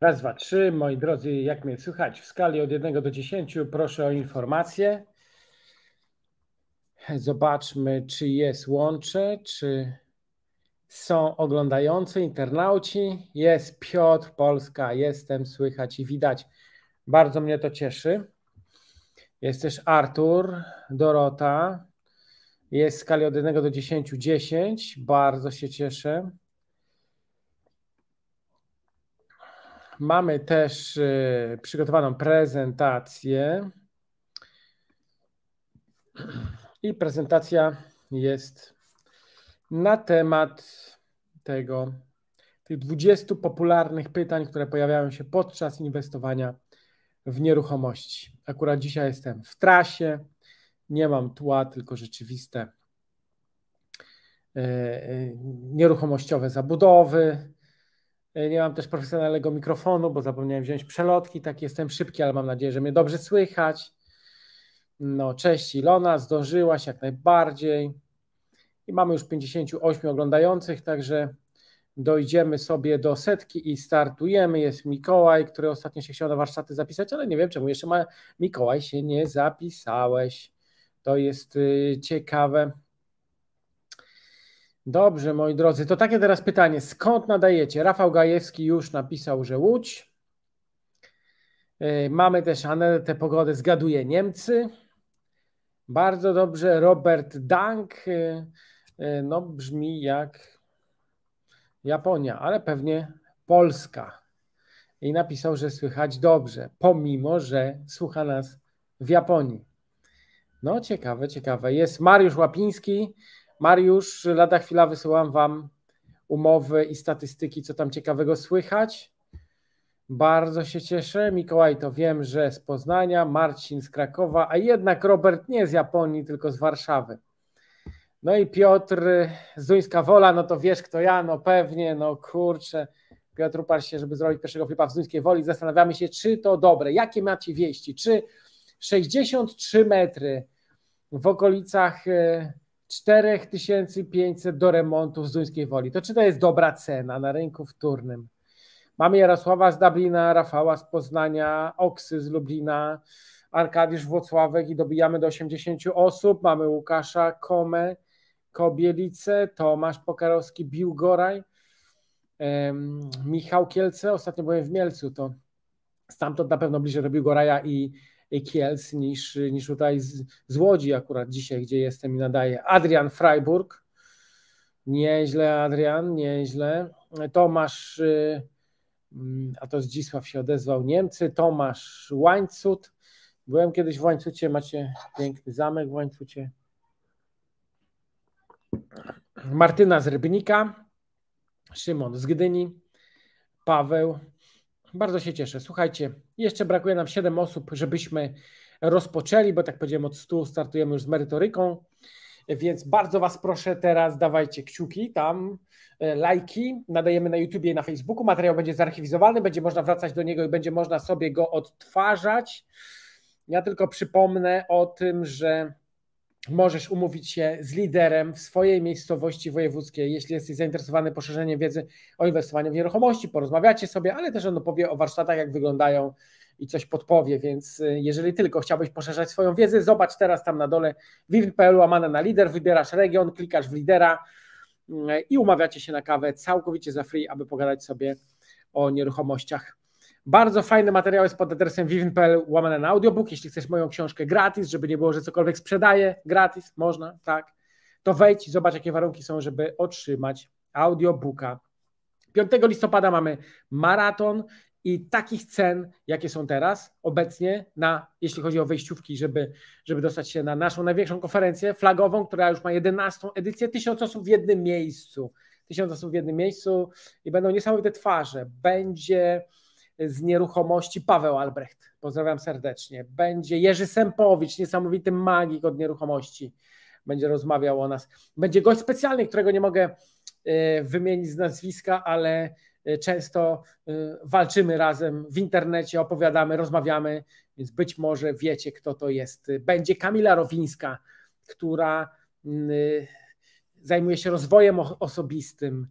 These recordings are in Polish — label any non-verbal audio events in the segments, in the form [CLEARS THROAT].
Raz, dwa, trzy. Moi drodzy, jak mnie słychać? W skali od 1 do 10 proszę o informację. Zobaczmy, czy jest łącze, czy są oglądający, internauci. Jest Piotr, Polska, jestem, słychać i widać. Bardzo mnie to cieszy. Jest też Artur, Dorota. Jest w skali od 1 do 10, 10. Bardzo się cieszę. Mamy też e, przygotowaną prezentację. I prezentacja jest na temat tego, tych 20 popularnych pytań, które pojawiają się podczas inwestowania w nieruchomości. Akurat dzisiaj jestem w trasie, nie mam tła, tylko rzeczywiste e, e, nieruchomościowe zabudowy, E, nie mam też profesjonalnego mikrofonu, bo zapomniałem wziąć przelotki. Tak jestem szybki, ale mam nadzieję, że mnie dobrze słychać. No, cześć Ilona, zdążyłaś jak najbardziej. I mamy już 58 oglądających, także dojdziemy sobie do setki i startujemy. Jest Mikołaj, który ostatnio się chciał na warsztaty zapisać, ale nie wiem czemu jeszcze ma. Mikołaj się nie zapisałeś. To jest y, ciekawe. Dobrze, moi drodzy, to takie teraz pytanie. Skąd nadajecie? Rafał Gajewski już napisał, że Łódź. Y, mamy też Anetę Pogodę, zgaduje Niemcy. Bardzo dobrze. Robert Dank. Y, y, no, brzmi jak Japonia, ale pewnie Polska. I napisał, że słychać dobrze, pomimo że słucha nas w Japonii. No, ciekawe, ciekawe. Jest Mariusz Łapiński. Mariusz, lada chwila wysyłam Wam umowy i statystyki, co tam ciekawego słychać. Bardzo się cieszę. Mikołaj to wiem, że z Poznania, Marcin z Krakowa, a jednak Robert nie z Japonii, tylko z Warszawy. No i Piotr z Wola, no to wiesz kto ja, no pewnie, no kurczę. Piotr uparł się, żeby zrobić pierwszego flipa w Duńskiej Woli. Zastanawiamy się, czy to dobre. Jakie macie wieści? Czy 63 metry w okolicach e, 4500 do remontów z Duńskiej Woli. To czy to jest dobra cena na rynku wtórnym? Mamy Jarosława z Dublina, Rafała z Poznania, Oksy z Lublina, Arkadiusz Włocławek i dobijamy do 80 osób. Mamy Łukasza Kome, Kobielice, Tomasz Pokarowski, Biłgoraj, um, Michał Kielce. Ostatnio byłem w Mielcu, to stamtąd na pewno bliżej do Biłgoraja i Kielc niż, niż tutaj z, z Łodzi akurat dzisiaj, gdzie jestem i nadaję. Adrian Freiburg, nieźle Adrian, nieźle. Tomasz, y, mm, a to Zdzisław się odezwał, Niemcy, Tomasz Łańcut. Byłem kiedyś w Łańcucie, macie piękny zamek w Łańcucie. Martyna z Rybnika, Szymon z Gdyni, Paweł bardzo się cieszę. Słuchajcie, jeszcze brakuje nam 7 osób, żebyśmy rozpoczęli, bo tak powiedziałem, od 100 startujemy już z merytoryką. Więc bardzo Was proszę teraz, dawajcie kciuki tam, e, lajki, nadajemy na YouTubie i na Facebooku. Materiał będzie zarchiwizowany, będzie można wracać do niego i będzie można sobie go odtwarzać. Ja tylko przypomnę o tym, że możesz umówić się z liderem w swojej miejscowości wojewódzkiej, jeśli jesteś zainteresowany poszerzeniem wiedzy o inwestowaniu w nieruchomości, porozmawiacie sobie, ale też on opowie o warsztatach, jak wyglądają i coś podpowie, więc y, jeżeli tylko chciałbyś poszerzać swoją wiedzę, zobacz teraz tam na dole win.pl łamane na lider, wybierasz region, klikasz w lidera y, i umawiacie się na kawę całkowicie za free, aby pogadać sobie o nieruchomościach. Bardzo fajny materiał jest pod adresem vivin.pl łamane na audiobook. Jeśli chcesz moją książkę gratis, żeby nie było, że cokolwiek sprzedaję gratis, można, tak, to wejdź i zobacz, jakie warunki są, żeby otrzymać audiobooka. 5 listopada mamy maraton i takich cen, jakie są teraz obecnie, na, jeśli chodzi o wejściówki, żeby, żeby dostać się na naszą największą konferencję flagową, która już ma 11 edycję, Tysiąc osób w jednym miejscu. tysiąc osób w jednym miejscu i będą niesamowite twarze. Będzie z nieruchomości Paweł Albrecht. Pozdrawiam serdecznie. Będzie Jerzy Sempowicz, niesamowity magik od nieruchomości. Będzie rozmawiał o nas. Będzie gość specjalny, którego nie mogę e, wymienić z nazwiska, ale e, często e, walczymy razem w internecie, opowiadamy, rozmawiamy, więc być może wiecie, kto to jest. Będzie Kamila Rowińska, która mm, zajmuje się rozwojem osobistym,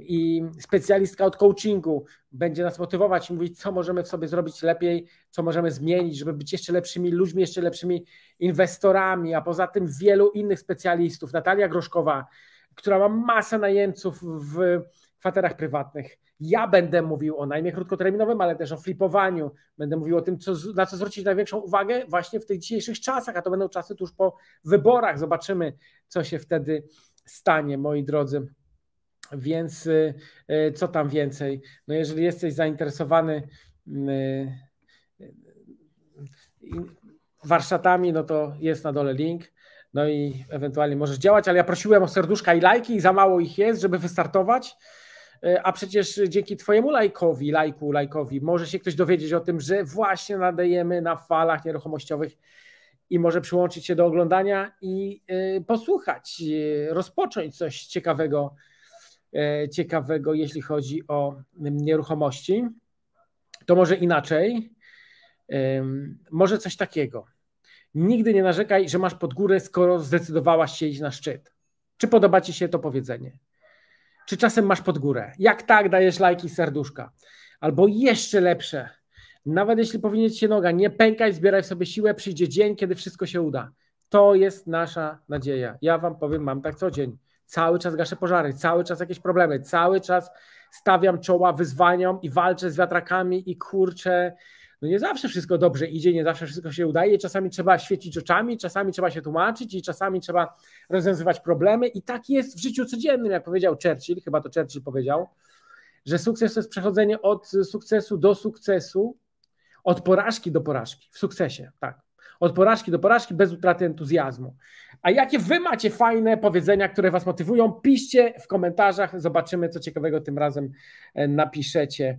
i specjalistka od coachingu będzie nas motywować i mówić, co możemy w sobie zrobić lepiej, co możemy zmienić, żeby być jeszcze lepszymi ludźmi, jeszcze lepszymi inwestorami, a poza tym wielu innych specjalistów. Natalia Groszkowa, która ma masę najemców w kwaterach prywatnych. Ja będę mówił o najmie krótkoterminowym, ale też o flipowaniu. Będę mówił o tym, co, na co zwrócić największą uwagę właśnie w tych dzisiejszych czasach, a to będą czasy tuż po wyborach. Zobaczymy, co się wtedy stanie, moi drodzy. Więc y, y, co tam więcej? No jeżeli jesteś zainteresowany mm, y, warsztatami, no to jest na dole link. No i ewentualnie możesz działać, ale ja prosiłem o serduszka i lajki i za mało ich jest, żeby wystartować. A przecież dzięki Twojemu lajkowi, lajku, lajkowi, może się ktoś dowiedzieć o tym, że właśnie nadajemy na falach nieruchomościowych i może przyłączyć się do oglądania i posłuchać, rozpocząć coś ciekawego E, ciekawego, jeśli chodzi o mm, nieruchomości. To może inaczej. Może coś takiego. Nigdy nie narzekaj, że masz pod górę, skoro zdecydowałaś się iść na szczyt. Czy podoba ci się to powiedzenie? Czy czasem masz pod górę? Jak tak, dajesz lajki, serduszka. Albo jeszcze lepsze. Nawet jeśli powinien się noga, nie pękaj, zbieraj sobie siłę, przyjdzie dzień, kiedy wszystko się uda. To jest nasza nadzieja. Ja wam powiem, mam tak co dzień cały czas gaszę pożary, cały czas jakieś problemy, cały czas stawiam czoła wyzwaniom i walczę z wiatrakami i kurczę. No nie zawsze wszystko dobrze idzie, nie zawsze wszystko się udaje. Czasami trzeba świecić oczami, czasami trzeba się tłumaczyć i czasami trzeba rozwiązywać problemy. I tak jest w życiu codziennym, jak powiedział Churchill, chyba to Churchill powiedział, że sukces to jest przechodzenie od sukcesu do sukcesu, od porażki do porażki, w sukcesie, tak od porażki do porażki bez utraty entuzjazmu. A jakie wy macie fajne powiedzenia, które was motywują? Piszcie w komentarzach, zobaczymy, co ciekawego tym razem e, napiszecie.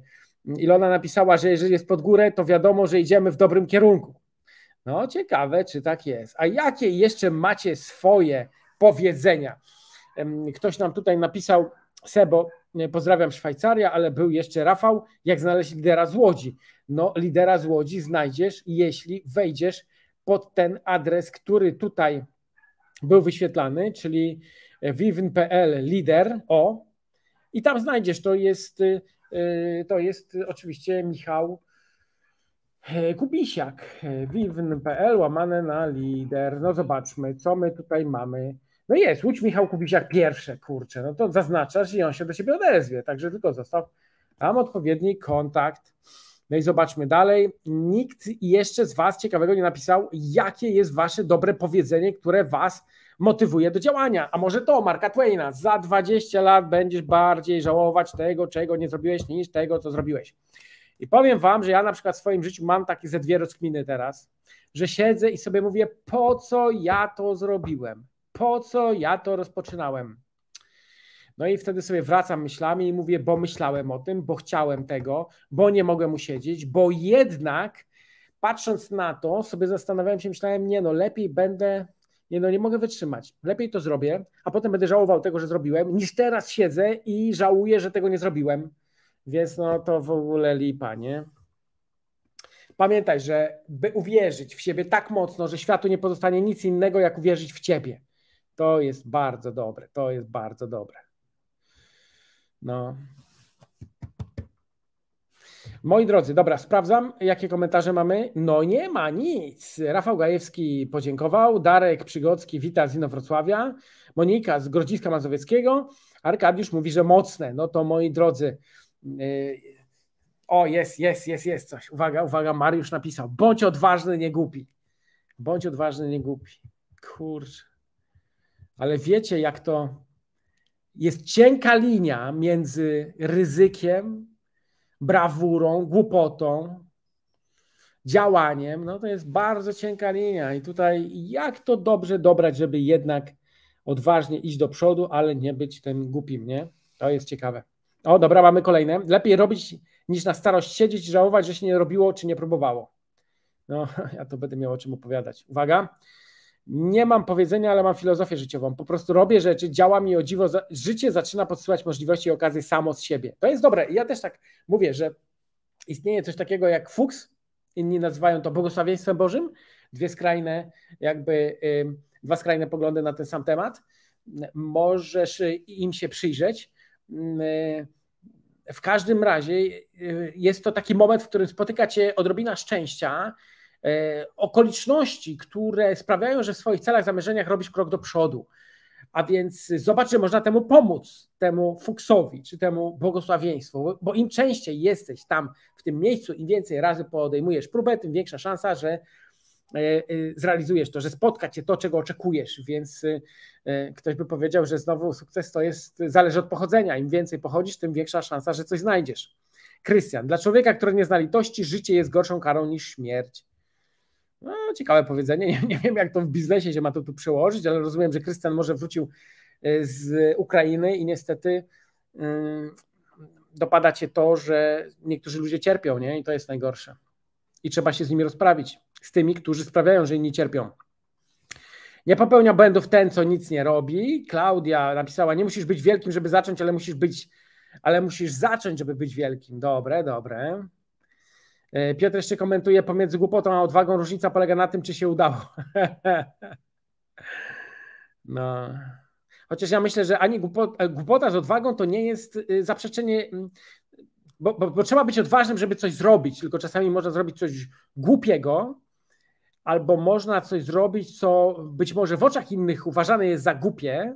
Ilona napisała, że jeżeli jest pod górę, to wiadomo, że idziemy w dobrym kierunku. No, ciekawe, czy tak jest. A jakie jeszcze macie swoje powiedzenia? Ktoś nam tutaj napisał, Sebo, pozdrawiam Szwajcaria, ale był jeszcze Rafał, jak znaleźć lidera z Łodzi? No, lidera z Łodzi znajdziesz, jeśli wejdziesz pod ten adres, który tutaj był wyświetlany, czyli vivn.pl lider o i tam znajdziesz, to jest, y, y, to jest oczywiście Michał y, Kubisiak, vivn.pl łamane na lider. No zobaczmy, co my tutaj mamy. No jest, Łódź Michał Kubisiak pierwsze, kurczę, no to zaznaczasz i on się do siebie odezwie, także tylko zostaw tam odpowiedni kontakt. No i zobaczmy dalej. Nikt jeszcze z Was ciekawego nie napisał, jakie jest Wasze dobre powiedzenie, które Was motywuje do działania. A może to Marka Twaina, za 20 lat będziesz bardziej żałować tego, czego nie zrobiłeś, niż tego, co zrobiłeś. I powiem Wam, że ja na przykład w swoim życiu mam takie ze dwie rozkminy teraz, że siedzę i sobie mówię, po co ja to zrobiłem? Po co ja to rozpoczynałem? No i wtedy sobie wracam myślami i mówię, bo myślałem o tym, bo chciałem tego, bo nie mogłem usiedzieć, bo jednak patrząc na to, sobie zastanawiałem się, myślałem, nie no, lepiej będę, nie no, nie mogę wytrzymać, lepiej to zrobię, a potem będę żałował tego, że zrobiłem, niż teraz siedzę i żałuję, że tego nie zrobiłem. Więc no to w ogóle lipa, nie? Pamiętaj, że by uwierzyć w siebie tak mocno, że światu nie pozostanie nic innego, jak uwierzyć w ciebie. To jest bardzo dobre, to jest bardzo dobre. No. Moi drodzy, dobra, sprawdzam, jakie komentarze mamy. No nie ma nic. Rafał Gajewski podziękował, Darek Przygocki wita z Inowrocławia, Monika z Grodziska Mazowieckiego, Arkadiusz mówi, że mocne. No to moi drodzy, yy... o jest, jest, jest, jest coś. Uwaga, uwaga, Mariusz napisał, bądź odważny, nie głupi. Bądź odważny, nie głupi. Kurczę. Ale wiecie, jak to jest cienka linia między ryzykiem, brawurą, głupotą, działaniem. No to jest bardzo cienka linia i tutaj jak to dobrze dobrać, żeby jednak odważnie iść do przodu, ale nie być tym głupim, nie? To jest ciekawe. O, dobra, mamy kolejne. Lepiej robić niż na starość siedzieć i żałować, że się nie robiło czy nie próbowało. No, [LAUGHS] ja to będę miał o czym opowiadać. Uwaga nie mam powiedzenia, ale mam filozofię życiową. Po prostu robię rzeczy, działa mi o dziwo, życie zaczyna podsyłać możliwości i okazje samo z siebie. To jest dobre. ja też tak mówię, że istnieje coś takiego jak fuks, inni nazywają to błogosławieństwem Bożym, dwie skrajne, jakby dwa skrajne poglądy na ten sam temat. Możesz y, im się przyjrzeć. Y, w każdym razie y, jest to taki moment, w którym spotyka cię odrobina szczęścia, E, okoliczności, które sprawiają, że w swoich celach, zamierzeniach robisz krok do przodu. A więc zobacz, że można temu pomóc, temu fuksowi, czy temu błogosławieństwu, bo im częściej jesteś tam w tym miejscu, im więcej razy podejmujesz próbę, tym większa szansa, że e, e, zrealizujesz to, że spotka cię to, czego oczekujesz. Więc ktoś by powiedział, że znowu sukces to jest, zależy od pochodzenia. Im więcej pochodzisz, tym większa szansa, że coś znajdziesz. Krystian, dla człowieka, który nie zna litości, życie jest gorszą karą niż śmierć. No, ciekawe powiedzenie. [LAUGHS] Nie, nie, wiem, jak to w biznesie się ma to tu przełożyć, ale rozumiem, że Krystian może wrócił y, z Ukrainy i niestety y, dopada cię to, że niektórzy ludzie cierpią, nie? I to jest najgorsze. I trzeba się z nimi rozprawić, z tymi, którzy sprawiają, że inni cierpią. Nie popełnia błędów ten, co nic nie robi. Klaudia napisała: Nie musisz być wielkim, żeby zacząć, ale musisz być, ale musisz zacząć, żeby być wielkim. Dobre, dobre. E, Piotr jeszcze komentuje, pomiędzy głupotą a odwagą różnica polega na tym, czy się udało. [LAUGHS] no. Chociaż ja myślę, że ani głupota, e, głupota z odwagą to nie jest y, zaprzeczenie, mm, bo, bo, bo trzeba być odważnym, żeby coś zrobić, tylko czasami można zrobić coś głupiego, albo można coś zrobić, co być może w oczach innych uważane jest za głupie.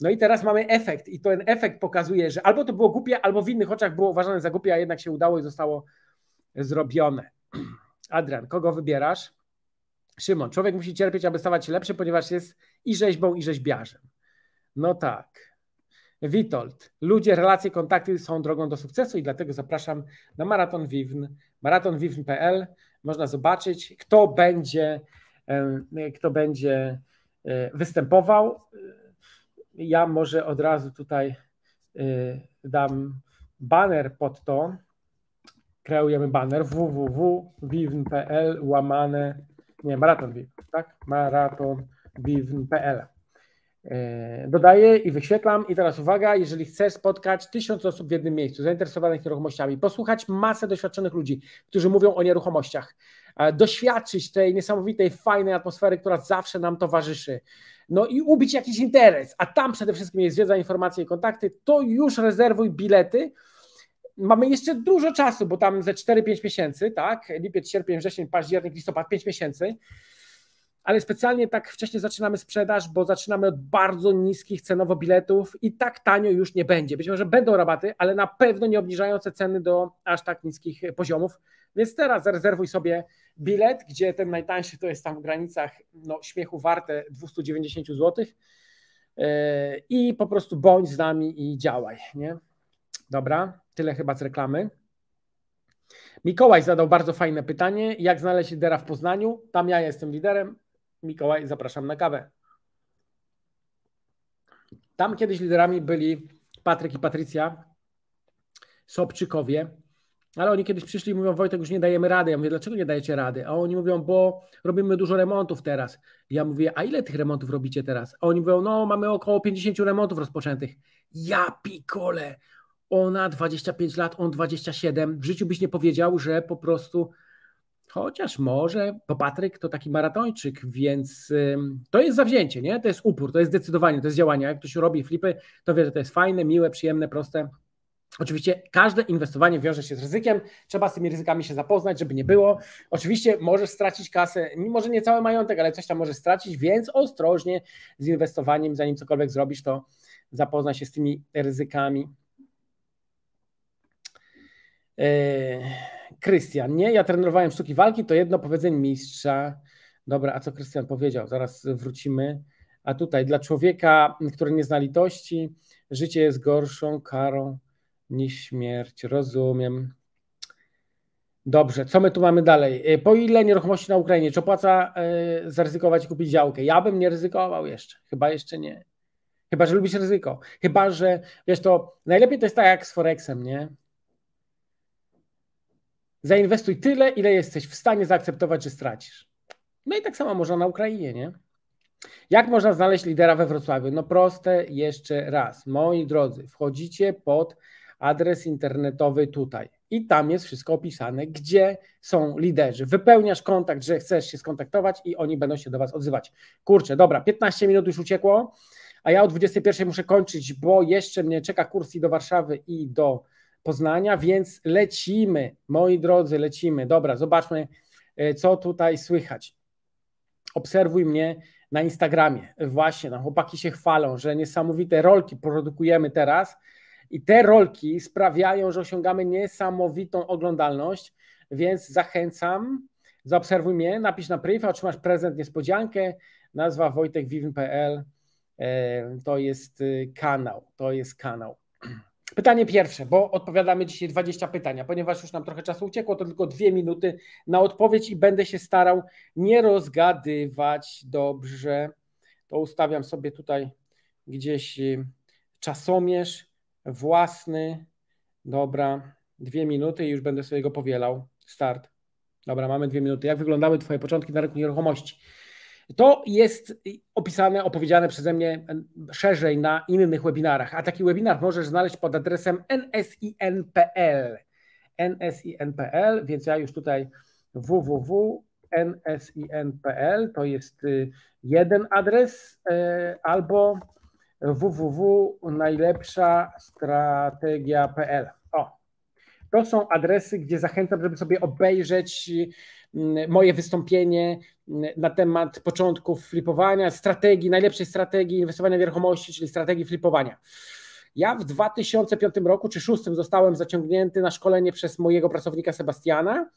No i teraz mamy efekt, i ten efekt pokazuje, że albo to było głupie, albo w innych oczach było uważane za głupie, a jednak się udało i zostało zrobione. Adrian, kogo wybierasz? Szymon, człowiek musi cierpieć, aby stawać się lepszy, ponieważ jest i rzeźbą, i rzeźbiarzem. No tak. Witold, ludzie, relacje, kontakty są drogą do sukcesu i dlatego zapraszam na maraton Wiwn, maratonwiwn.pl. Można zobaczyć, kto będzie, e, kto będzie e, występował. Ja może od razu tutaj e, dam banner pod to kreujemy banner www.vivn.pl łamane, nie, maraton Vivn, tak? Maraton e, Dodaję i wyświetlam. I teraz uwaga, jeżeli chcesz spotkać tysiąc osób w jednym miejscu zainteresowanych nieruchomościami, posłuchać masę doświadczonych ludzi, którzy mówią o nieruchomościach, doświadczyć tej niesamowitej, fajnej atmosfery, która zawsze nam towarzyszy, no i ubić jakiś interes, a tam przede wszystkim jest wiedza, informacje i kontakty, to już rezerwuj bilety mamy jeszcze dużo czasu, bo tam ze 4-5 miesięcy, tak? Lipiec, sierpień, wrzesień, październik, listopad, 5 miesięcy. Ale specjalnie tak wcześniej zaczynamy sprzedaż, bo zaczynamy od bardzo niskich cenowo biletów i tak tanio już nie będzie. Być może będą rabaty, ale na pewno nie obniżające ceny do aż tak niskich poziomów. Więc teraz zarezerwuj sobie bilet, gdzie ten najtańszy to jest tam w granicach no, śmiechu warte 290 zł. Yy, I po prostu bądź z nami i działaj, nie? Dobra. Tyle chyba z reklamy. Mikołaj zadał bardzo fajne pytanie. Jak znaleźć lidera w Poznaniu? Tam ja jestem liderem. Mikołaj, zapraszam na kawę. Tam kiedyś liderami byli Patryk i Patrycja, Sobczykowie, ale oni kiedyś przyszli i mówią, Wojtek, już nie dajemy rady. Ja mówię, dlaczego nie dajecie rady? A oni mówią, bo robimy dużo remontów teraz. Ja mówię, a ile tych remontów robicie teraz? A oni mówią, no mamy około 50 remontów rozpoczętych. Ja pikole! ona 25 lat, on 27. W życiu byś nie powiedział, że po prostu, chociaż może, bo Patryk to taki maratończyk, więc to jest zawzięcie, nie? To jest upór, to jest zdecydowanie, to jest działanie. Jak ktoś robi flipy, to wie, że to jest fajne, miłe, przyjemne, proste. Oczywiście każde inwestowanie wiąże się z ryzykiem, trzeba z tymi ryzykami się zapoznać, żeby nie było. Oczywiście możesz stracić kasę, może nie cały majątek, ale coś tam możesz stracić, więc ostrożnie z inwestowaniem, zanim cokolwiek zrobisz, to zapoznaj się z tymi ryzykami. Yy, Krystian, nie? Ja trenowałem sztuki walki, to jedno powiedzenie mistrza. Dobra, a co Krystian powiedział? Zaraz wrócimy. A tutaj, dla człowieka, który nie zna litości, życie jest gorszą karą niż śmierć. Rozumiem. Dobrze, co my tu mamy dalej? Yy, po ile nieruchomości na Ukrainie? Czy opłaca yy, zaryzykować i kupić działkę? Ja bym nie ryzykował jeszcze. Chyba jeszcze nie. Chyba, że lubisz ryzyko. Chyba, że wiesz to, najlepiej to jest tak jak z Forexem, nie? Zainwestuj tyle, ile jesteś w stanie zaakceptować, że stracisz. No i tak samo można na Ukrainie, nie? Jak można znaleźć lidera we Wrocławiu? No proste jeszcze raz. Moi drodzy, wchodzicie pod adres internetowy tutaj i tam jest wszystko opisane, gdzie są liderzy. Wypełniasz kontakt, że chcesz się skontaktować i oni będą się do Was odzywać. Kurczę, dobra, 15 minut już uciekło, a ja o 21 muszę kończyć, bo jeszcze mnie czeka kurs i do Warszawy i do Poznania, więc lecimy, moi drodzy, lecimy. Dobra, zobaczmy, e, co tutaj słychać. Obserwuj mnie na Instagramie. Właśnie, no, chłopaki się chwalą, że niesamowite rolki produkujemy teraz i te rolki sprawiają, że osiągamy niesamowitą oglądalność, więc zachęcam, zaobserwuj mnie, napisz na priv, otrzymasz prezent, niespodziankę, nazwa wojtekwiwin.pl e, to jest y, kanał, to jest kanał. Pytanie pierwsze, bo odpowiadamy dzisiaj 20 pytania, ponieważ już nam trochę czasu uciekło, to tylko dwie minuty na odpowiedź i będę się starał nie rozgadywać dobrze. To ustawiam sobie tutaj gdzieś y, czasomierz własny. Dobra, dwie minuty i już będę sobie go powielał. Start. Dobra, mamy dwie minuty. Jak wyglądały Twoje początki na rynku nieruchomości? To jest opisane, opowiedziane przeze mnie szerzej na innych webinarach, a taki webinar możesz znaleźć pod adresem nsin.pl. nsin.pl, więc ja już tutaj www.nsinpl, to jest y, jeden adres y, albo www.najlepszastrategia.pl. O, to są adresy, gdzie zachęcam, żeby sobie obejrzeć moje wystąpienie na temat początków flipowania, strategii, najlepszej strategii inwestowania w nieruchomości, czyli strategii flipowania. Ja w 2005 roku czy 2006 zostałem zaciągnięty na szkolenie przez mojego pracownika Sebastiana.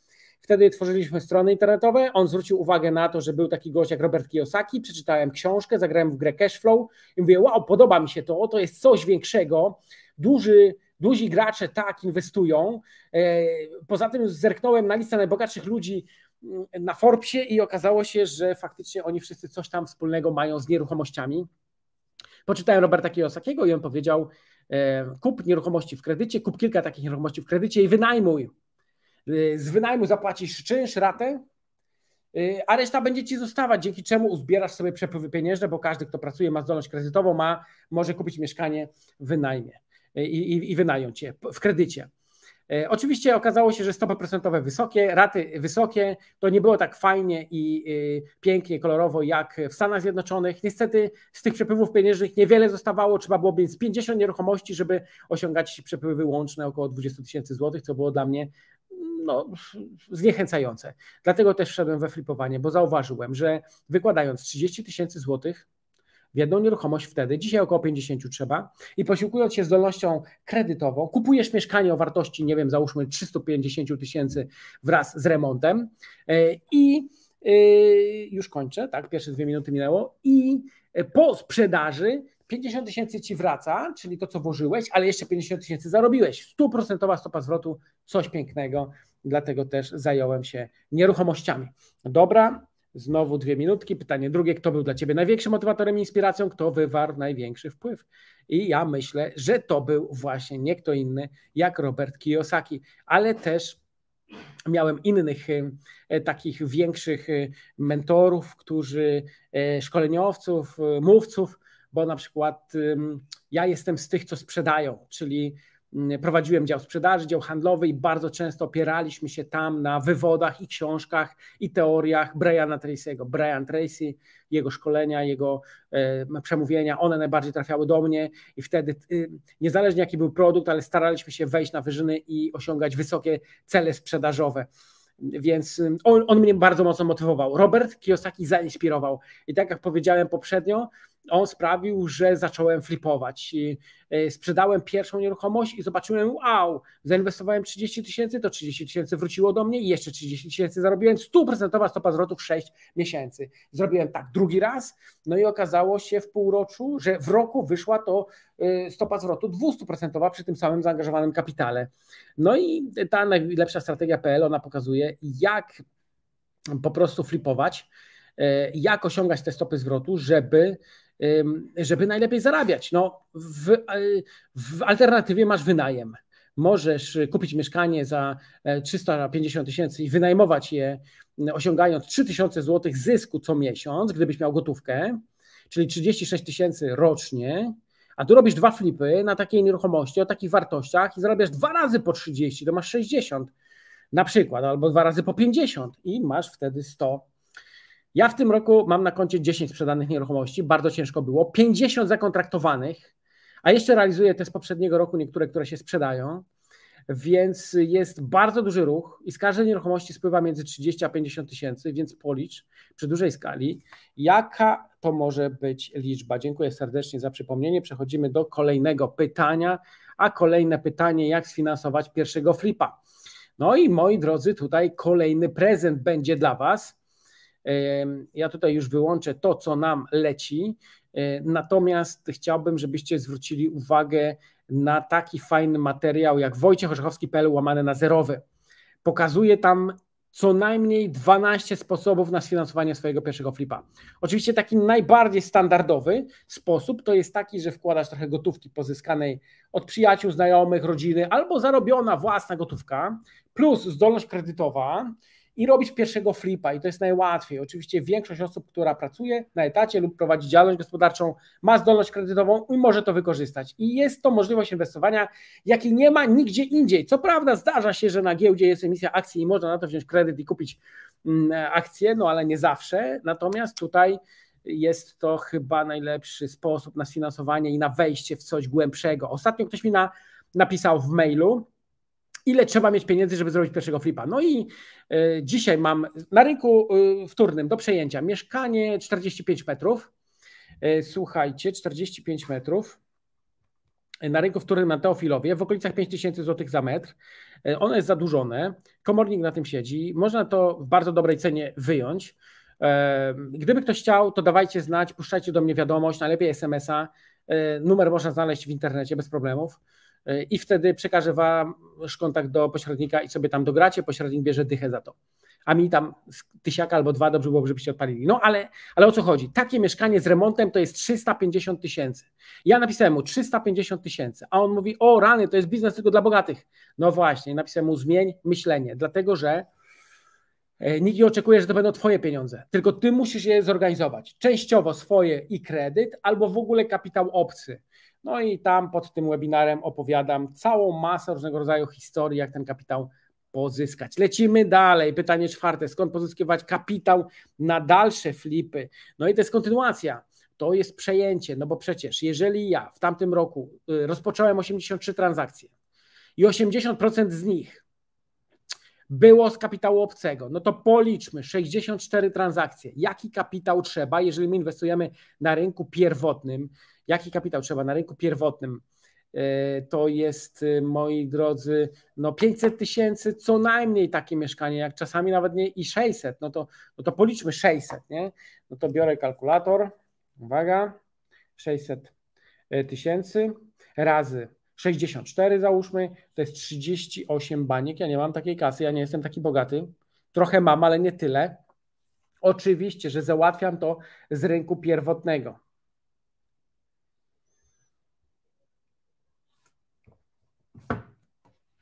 Wtedy tworzyliśmy strony internetowe. On zwrócił uwagę na to, że był taki gość jak Robert Kiyosaki. Przeczytałem książkę, zagrałem w grę Cashflow i mówię: Wow, podoba mi się to, to jest coś większego. Duży Duzi gracze tak inwestują. E, poza tym zerknąłem na listę najbogatszych ludzi mm, na Forbesie i okazało się, że faktycznie oni wszyscy coś tam wspólnego mają z nieruchomościami. Poczytałem Roberta Kiyosakiego i on powiedział: e, kup nieruchomości w kredycie, kup kilka takich nieruchomości w kredycie i wynajmuj. E, z wynajmu zapłacisz czynsz, ratę, a reszta będzie ci zostawać, dzięki czemu uzbierasz sobie przepływy pieniężne, bo każdy, kto pracuje, ma zdolność kredytową, ma, może kupić mieszkanie w wynajmie i, i wynają cię w kredycie. E, oczywiście okazało się, że stopy procentowe wysokie, raty wysokie, to nie było tak fajnie i y, pięknie, kolorowo jak w Stanach Zjednoczonych. Niestety z tych przepływów pieniężnych niewiele zostawało, trzeba było mieć 50 nieruchomości, żeby osiągać przepływy łączne około 20 tysięcy złotych, co było dla mnie no, zniechęcające. Dlatego też wszedłem we flipowanie, bo zauważyłem, że wykładając 30 tysięcy złotych w jedną nieruchomość wtedy, dzisiaj około 50 trzeba, i posiłkując się zdolnością kredytową, kupujesz mieszkanie o wartości, nie wiem, załóżmy 350 tysięcy wraz z remontem e, i e, już kończę, tak, pierwsze dwie minuty minęło i e, po sprzedaży 50 tysięcy ci wraca, czyli to, co włożyłeś, ale jeszcze 50 tysięcy zarobiłeś. Stuprocentowa stopa zwrotu, coś pięknego, dlatego też zająłem się nieruchomościami. Dobra, Znowu dwie minutki. Pytanie drugie. Kto był dla ciebie największym motywatorem i inspiracją? Kto wywarł największy wpływ? I ja myślę, że to był właśnie nie kto inny jak Robert Kiyosaki, ale też miałem innych e, takich większych e, mentorów, którzy e, szkoleniowców, mówców, bo na przykład ja jestem z tych, co sprzedają, czyli prowadziłem dział sprzedaży, dział handlowy i bardzo często opieraliśmy się tam na wywodach i książkach i teoriach Briana Tracy'ego. Brian Tracy, jego szkolenia, jego e, przemówienia, one najbardziej trafiały do mnie i wtedy e, niezależnie jaki był produkt, ale staraliśmy się wejść na wyżyny i osiągać wysokie cele sprzedażowe. Więc e, on, on mnie bardzo mocno motywował. Robert Kiyosaki zainspirował. I tak jak powiedziałem poprzednio, on sprawił, że zacząłem flipować. E, sprzedałem pierwszą nieruchomość i zobaczyłem, wow, zainwestowałem 30 tysięcy, to 30 tysięcy wróciło do mnie i jeszcze 30 tysięcy zarobiłem. 100% stopa zwrotu w 6 miesięcy. Zrobiłem tak drugi raz, no i okazało się w półroczu, że w roku wyszła to e, stopa zwrotu 200% przy tym samym zaangażowanym kapitale. No i ta najlepsza strategia PL, ona pokazuje, jak po prostu flipować, e, jak osiągać te stopy zwrotu, żeby żeby najlepiej zarabiać. No, w, y, w alternatywie masz wynajem. Możesz kupić mieszkanie za 350 e, tysięcy i wynajmować je, osiągając 3000 zł zysku co miesiąc, gdybyś miał gotówkę, czyli 36 tysięcy rocznie, a tu robisz dwa flipy na takiej nieruchomości o takich wartościach i zarabiasz dwa razy po 30, to masz 60 na przykład, albo dwa razy po 50 i masz wtedy 100 ja w tym roku mam na koncie 10 sprzedanych nieruchomości, bardzo ciężko było, 50 zakontraktowanych, a jeszcze realizuję te z poprzedniego roku niektóre, które się sprzedają, więc jest bardzo duży ruch i z każdej nieruchomości spływa między 30 a 50 tysięcy, więc policz przy dużej skali, jaka to może być liczba. Dziękuję serdecznie za przypomnienie. Przechodzimy do kolejnego pytania, a kolejne pytanie, jak sfinansować pierwszego flipa. No i moi drodzy, tutaj kolejny prezent będzie dla Was. Ja tutaj już wyłączę to, co nam leci, e, natomiast chciałbym, żebyście zwrócili uwagę na taki fajny materiał jak Wojciech Orzechowski.pl łamany na zerowy. Pokazuje tam co najmniej 12 sposobów na sfinansowanie swojego pierwszego flipa. Oczywiście taki najbardziej standardowy sposób to jest taki, że wkładasz trochę gotówki pozyskanej od przyjaciół, znajomych, rodziny albo zarobiona własna gotówka plus zdolność kredytowa, i robić pierwszego flipa i to jest najłatwiej. Oczywiście większość osób, która pracuje na etacie lub prowadzi działalność gospodarczą, ma zdolność kredytową i może to wykorzystać. I jest to możliwość inwestowania, jakiej nie ma nigdzie indziej. Co prawda zdarza się, że na giełdzie jest emisja akcji i można na to wziąć kredyt i kupić mm, akcje, no ale nie zawsze. Natomiast tutaj jest to chyba najlepszy sposób na sfinansowanie i na wejście w coś głębszego. Ostatnio ktoś mi na, napisał w mailu, ile trzeba mieć pieniędzy, żeby zrobić pierwszego flipa. No i e, dzisiaj mam na rynku e, wtórnym do przejęcia mieszkanie 45 metrów. E, słuchajcie, 45 metrów. Na rynku wtórnym na Teofilowie w okolicach 5000 zł za metr. Ono jest zadłużone, komornik na tym siedzi. Można to w bardzo dobrej cenie wyjąć. Gdyby ktoś chciał, to dawajcie znać, puszczajcie do mnie wiadomość, najlepiej SMS-a. Numer można znaleźć w internecie bez problemów. E, i wtedy przekażę wam kontakt do pośrednika i sobie tam dogracie, pośrednik bierze dychę za to. A mi tam tysiaka albo dwa dobrze byłoby, żebyście odpalili. No ale, ale o co chodzi? Takie mieszkanie z remontem to jest 350 tysięcy. Ja napisałem mu 350 tysięcy, a on mówi, o rany, to jest biznes tylko dla bogatych. No właśnie, napisałem mu zmień myślenie, dlatego że e, Nikt nie oczekuje, że to będą Twoje pieniądze, tylko Ty musisz je zorganizować. Częściowo swoje i kredyt, albo w ogóle kapitał obcy. No i tam pod tym webinarem opowiadam całą masę różnego rodzaju historii, jak ten kapitał pozyskać. Lecimy dalej. Pytanie czwarte: skąd pozyskiwać kapitał na dalsze flipy? No i to jest kontynuacja. To jest przejęcie, no bo przecież jeżeli ja w tamtym roku y, rozpocząłem 83 transakcje i 80% z nich było z kapitału obcego, no to policzmy 64 transakcje. Jaki kapitał trzeba, jeżeli my inwestujemy na rynku pierwotnym, Jaki kapitał trzeba na rynku pierwotnym? E, to jest, y, moi drodzy, no 500 tysięcy co najmniej takie mieszkanie, jak czasami nawet nie i 600, no to, no to policzmy 600, nie? No to biorę kalkulator, uwaga, 600 e, tysięcy razy 64 załóżmy, to jest 38 baniek. Ja nie mam takiej kasy, ja nie jestem taki bogaty. Trochę mam, ale nie tyle. Oczywiście, że załatwiam to z rynku pierwotnego.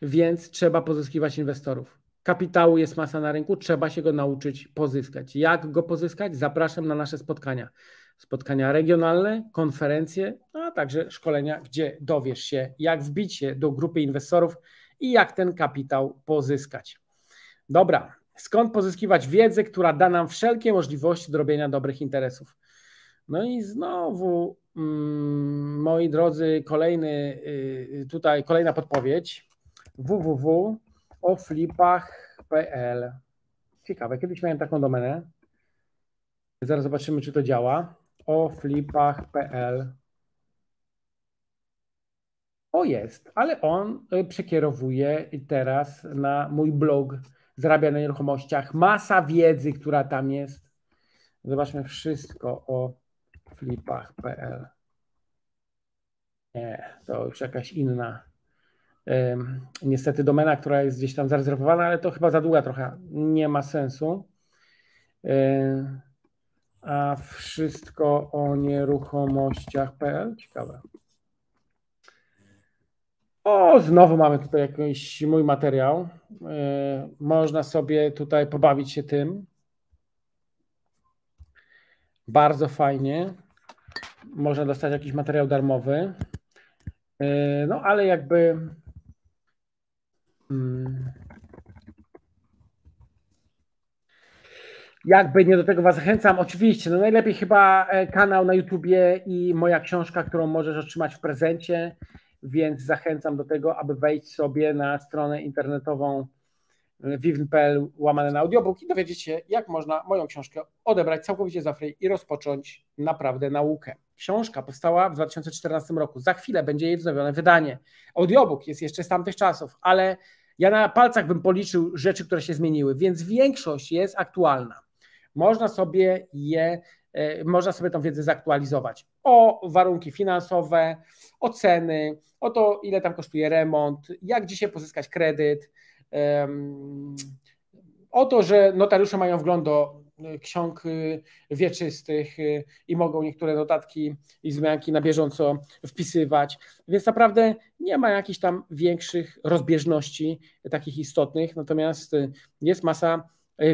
więc trzeba pozyskiwać inwestorów. Kapitału jest masa na rynku, trzeba się go nauczyć pozyskać. Jak go pozyskać? Zapraszam na nasze spotkania. Spotkania regionalne, konferencje, a także szkolenia, gdzie dowiesz się, jak wbić się do grupy inwestorów i jak ten kapitał pozyskać. Dobra, skąd pozyskiwać wiedzę, która da nam wszelkie możliwości do robienia dobrych interesów? No i znowu, mm, moi drodzy, kolejny y, y, tutaj kolejna podpowiedź www.oflipach.pl. Ciekawe, kiedyś miałem taką domenę. Zaraz zobaczymy, czy to działa. oflipach.pl. O jest, ale on y, przekierowuje teraz na mój blog Zarabia na nieruchomościach. Masa wiedzy, która tam jest. Zobaczmy wszystko o flipach.pl. Nie, to już jakaś inna niestety domena, która jest gdzieś tam zarezerwowana, ale to chyba za długa trochę, nie ma sensu. A wszystko o nieruchomościach.pl, ciekawe. O, znowu mamy tutaj jakiś mój materiał. Można sobie tutaj pobawić się tym. Bardzo fajnie. Można dostać jakiś materiał darmowy. No, ale jakby Mm. Jakby nie do tego Was zachęcam, oczywiście, no najlepiej chyba e, kanał na YouTubie i moja książka, którą możesz otrzymać w prezencie, więc zachęcam do tego, aby wejść sobie na stronę internetową e, Vivnpl łamane na audiobook i dowiedzieć się, jak można moją książkę odebrać całkowicie za free i rozpocząć naprawdę naukę. Książka powstała w 2014 roku. Za chwilę będzie jej wznowione wydanie. Audiobook jest jeszcze z tamtych czasów, ale ja na palcach bym policzył rzeczy, które się zmieniły, więc większość jest aktualna. Można sobie je, e, można sobie tą wiedzę zaktualizować. O warunki finansowe, o ceny, o to, ile tam kosztuje remont, jak dzisiaj pozyskać kredyt. o to, że notariusze mają wgląd do Y, ksiąg y, wieczystych y, i mogą niektóre dodatki i zmianki na bieżąco wpisywać. Więc naprawdę nie ma jakichś tam większych rozbieżności takich istotnych, natomiast jest masa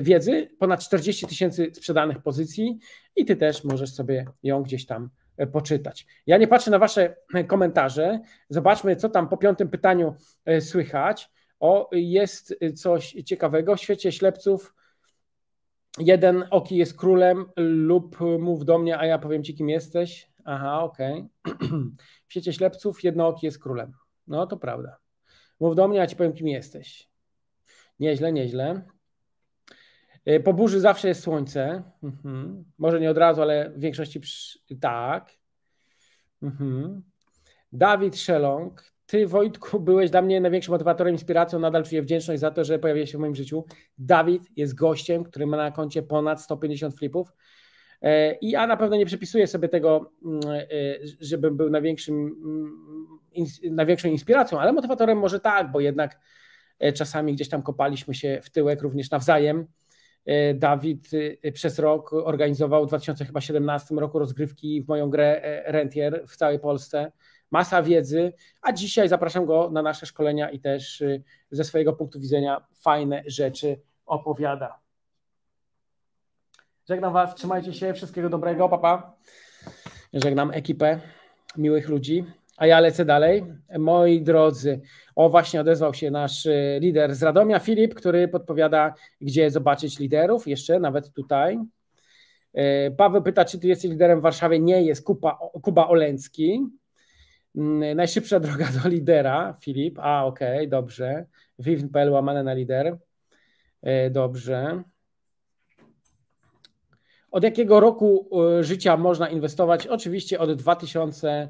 wiedzy, ponad 40 tysięcy sprzedanych pozycji i ty też możesz sobie ją gdzieś tam poczytać. Ja nie patrzę na wasze komentarze. Zobaczmy, co tam po piątym pytaniu słychać. O, jest coś ciekawego. W świecie ślepców jeden oki jest królem lub mów do mnie, a ja powiem ci, kim jesteś. Aha, okej. Okay. [CLEARS THROAT] w świecie ślepców jedno Oki jest królem. No to prawda. Mów do mnie, a ci powiem, kim jesteś. Nieźle, nieźle. E, po burzy zawsze jest słońce. Mhm. Może nie od razu, ale w większości przy... tak. Mhm. Dawid Szelong, ty, Wojtku, byłeś dla mnie największym motywatorem, inspiracją. Nadal czuję wdzięczność za to, że pojawiłeś się w moim życiu. Dawid jest gościem, który ma na koncie ponad 150 flipów. E, I ja na pewno nie przypisuję sobie tego, mm, e, żebym był największym, mm, największą inspiracją, ale motywatorem może tak, bo jednak e, czasami gdzieś tam kopaliśmy się w tyłek również nawzajem. Dawid przez rok organizował w 2017 roku rozgrywki w moją grę Rentier w całej Polsce masa wiedzy, a dzisiaj zapraszam go na nasze szkolenia i też y, ze swojego punktu widzenia fajne rzeczy opowiada. Żegnam Was, trzymajcie się, wszystkiego dobrego, papa. Żegnam ekipę miłych ludzi. A ja lecę dalej. Moi drodzy, o właśnie odezwał się nasz y, lider z Radomia, Filip, który podpowiada, gdzie zobaczyć liderów, jeszcze nawet tutaj. Y, Paweł pyta, czy ty jesteś liderem w Warszawie? Nie, jest Kuba, Kuba Oleński. Mm, najszybsza droga do lidera, Filip. A, okej, okay, dobrze. Vivn.pl łamane na lider. E, dobrze. Od jakiego roku e, życia można inwestować? Oczywiście od 2000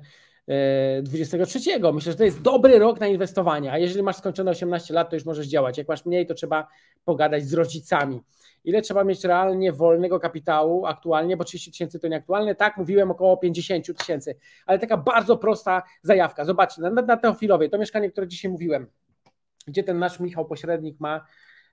23. E, Myślę, że to jest dobry rok na inwestowanie, a jeżeli masz skończone 18 lat, to już możesz działać. Jak masz mniej, to trzeba pogadać z rodzicami. Ile trzeba mieć realnie wolnego kapitału aktualnie, bo 30 tysięcy to nieaktualne. Tak, mówiłem około 50 tysięcy, ale taka bardzo prosta zajawka. Zobaczcie, na, na Teofilowie, to mieszkanie, które dzisiaj mówiłem, gdzie ten nasz Michał Pośrednik ma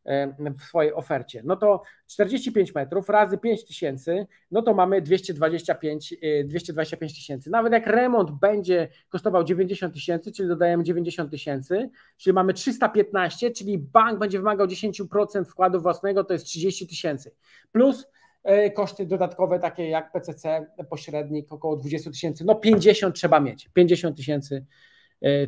E, w swojej ofercie. No to 45 metrów razy 5 tysięcy, no to mamy 225, 225 e, tysięcy. Nawet jak remont będzie kosztował 90 tysięcy, czyli dodajemy 90 tysięcy, czyli mamy 315, czyli bank będzie wymagał 10% wkładu własnego, to jest 30 tysięcy. Plus e, koszty dodatkowe takie jak PCC, pośrednik około 20 tysięcy, no 50 trzeba mieć, 50 tysięcy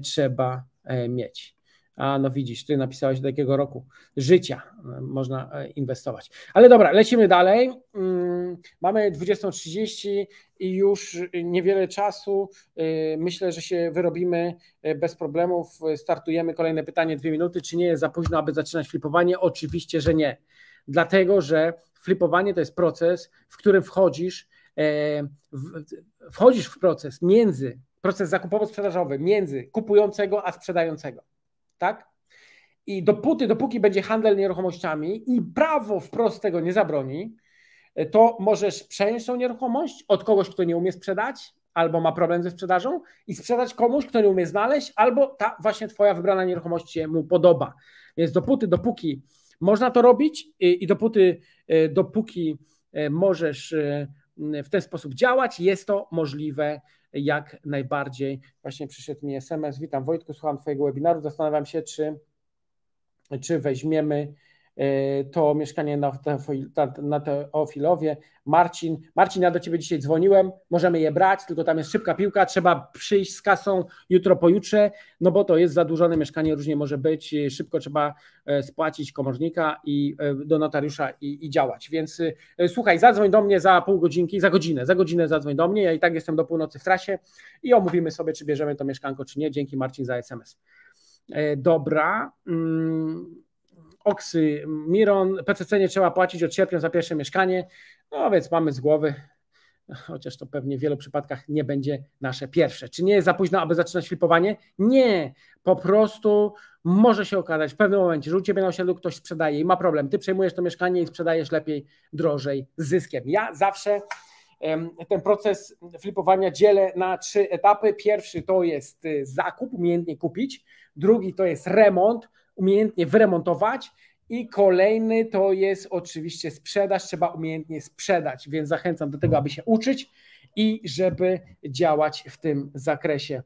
trzeba mieć. A no widzisz, ty napisałeś do jakiego roku życia e, można e, inwestować. Ale dobra, lecimy dalej. Mm, mamy 20.30 i już niewiele czasu. E, myślę, że się wyrobimy bez problemów. Startujemy kolejne pytanie, dwie minuty. Czy nie jest za późno, aby zaczynać flipowanie? Oczywiście, że nie. Dlatego, że flipowanie to jest proces, w którym wchodzisz, wchodzisz w proces między proces zakupowo-sprzedażowy między kupującego a sprzedającego tak? I dopóty, dopóki będzie handel nieruchomościami i prawo wprost tego nie zabroni, to możesz przejąć tą nieruchomość od kogoś, kto nie umie sprzedać, albo ma problem ze sprzedażą i sprzedać komuś, kto nie umie znaleźć, albo ta właśnie twoja wybrana nieruchomość się mu podoba. Więc dopóty, dopóki można to robić i, i dopóty, e, dopóki e, możesz e, w ten sposób działać, jest to możliwe jak najbardziej. Właśnie przyszedł mi SMS, witam Wojtku, słucham Twojego webinaru, zastanawiam się, czy, czy weźmiemy E, to mieszkanie na, na Teofilowie. Marcin, Marcin, ja do Ciebie dzisiaj dzwoniłem, możemy je brać, tylko tam jest szybka piłka, trzeba przyjść z kasą jutro, pojutrze, no bo to jest zadłużone mieszkanie, różnie może być, e, szybko trzeba e, spłacić komornika i do notariusza i, i działać. Więc słuchaj, zadzwoń do mnie za pół godzinki, za godzinę, za godzinę zadzwoń do mnie, ja i tak jestem do północy w trasie i omówimy sobie, czy bierzemy to mieszkanko, czy nie. Dzięki Marcin za SMS. Dobra. Mm, Oksy, Miron, PCC nie trzeba płacić od sierpnia za pierwsze mieszkanie, no więc mamy z głowy, chociaż to pewnie w wielu przypadkach nie będzie nasze pierwsze. Czy nie jest za późno, aby zaczynać flipowanie? Nie, po prostu może się okazać w pewnym momencie, że u Ciebie na osiedlu ktoś sprzedaje i ma problem. Ty przejmujesz to mieszkanie i sprzedajesz lepiej, drożej, z zyskiem. Ja zawsze ten proces flipowania dzielę na trzy etapy. Pierwszy to jest y, zakup, umiejętnie kupić. Drugi to jest remont, umiejętnie wyremontować. I kolejny to jest oczywiście sprzedaż, trzeba umiejętnie sprzedać, więc zachęcam do tego, aby się uczyć i żeby działać w tym zakresie.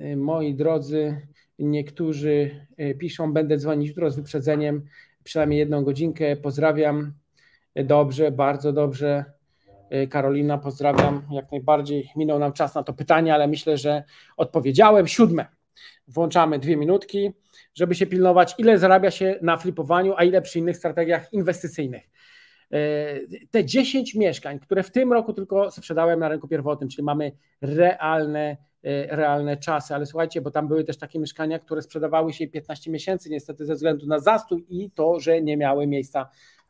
Y, moi drodzy, niektórzy y, piszą, będę dzwonić jutro z wyprzedzeniem, przynajmniej jedną godzinkę. Pozdrawiam. Dobrze, bardzo dobrze. Y, Karolina, pozdrawiam. Jak najbardziej minął nam czas na to pytanie, ale myślę, że odpowiedziałem. Siódme. Włączamy dwie minutki, żeby się pilnować, ile zarabia się na flipowaniu, a ile przy innych strategiach inwestycyjnych. E, te 10 mieszkań, które w tym roku tylko sprzedałem na rynku pierwotnym, czyli mamy realne, e, realne czasy, ale słuchajcie, bo tam były też takie mieszkania, które sprzedawały się 15 miesięcy, niestety ze względu na zastój i to, że nie miały miejsca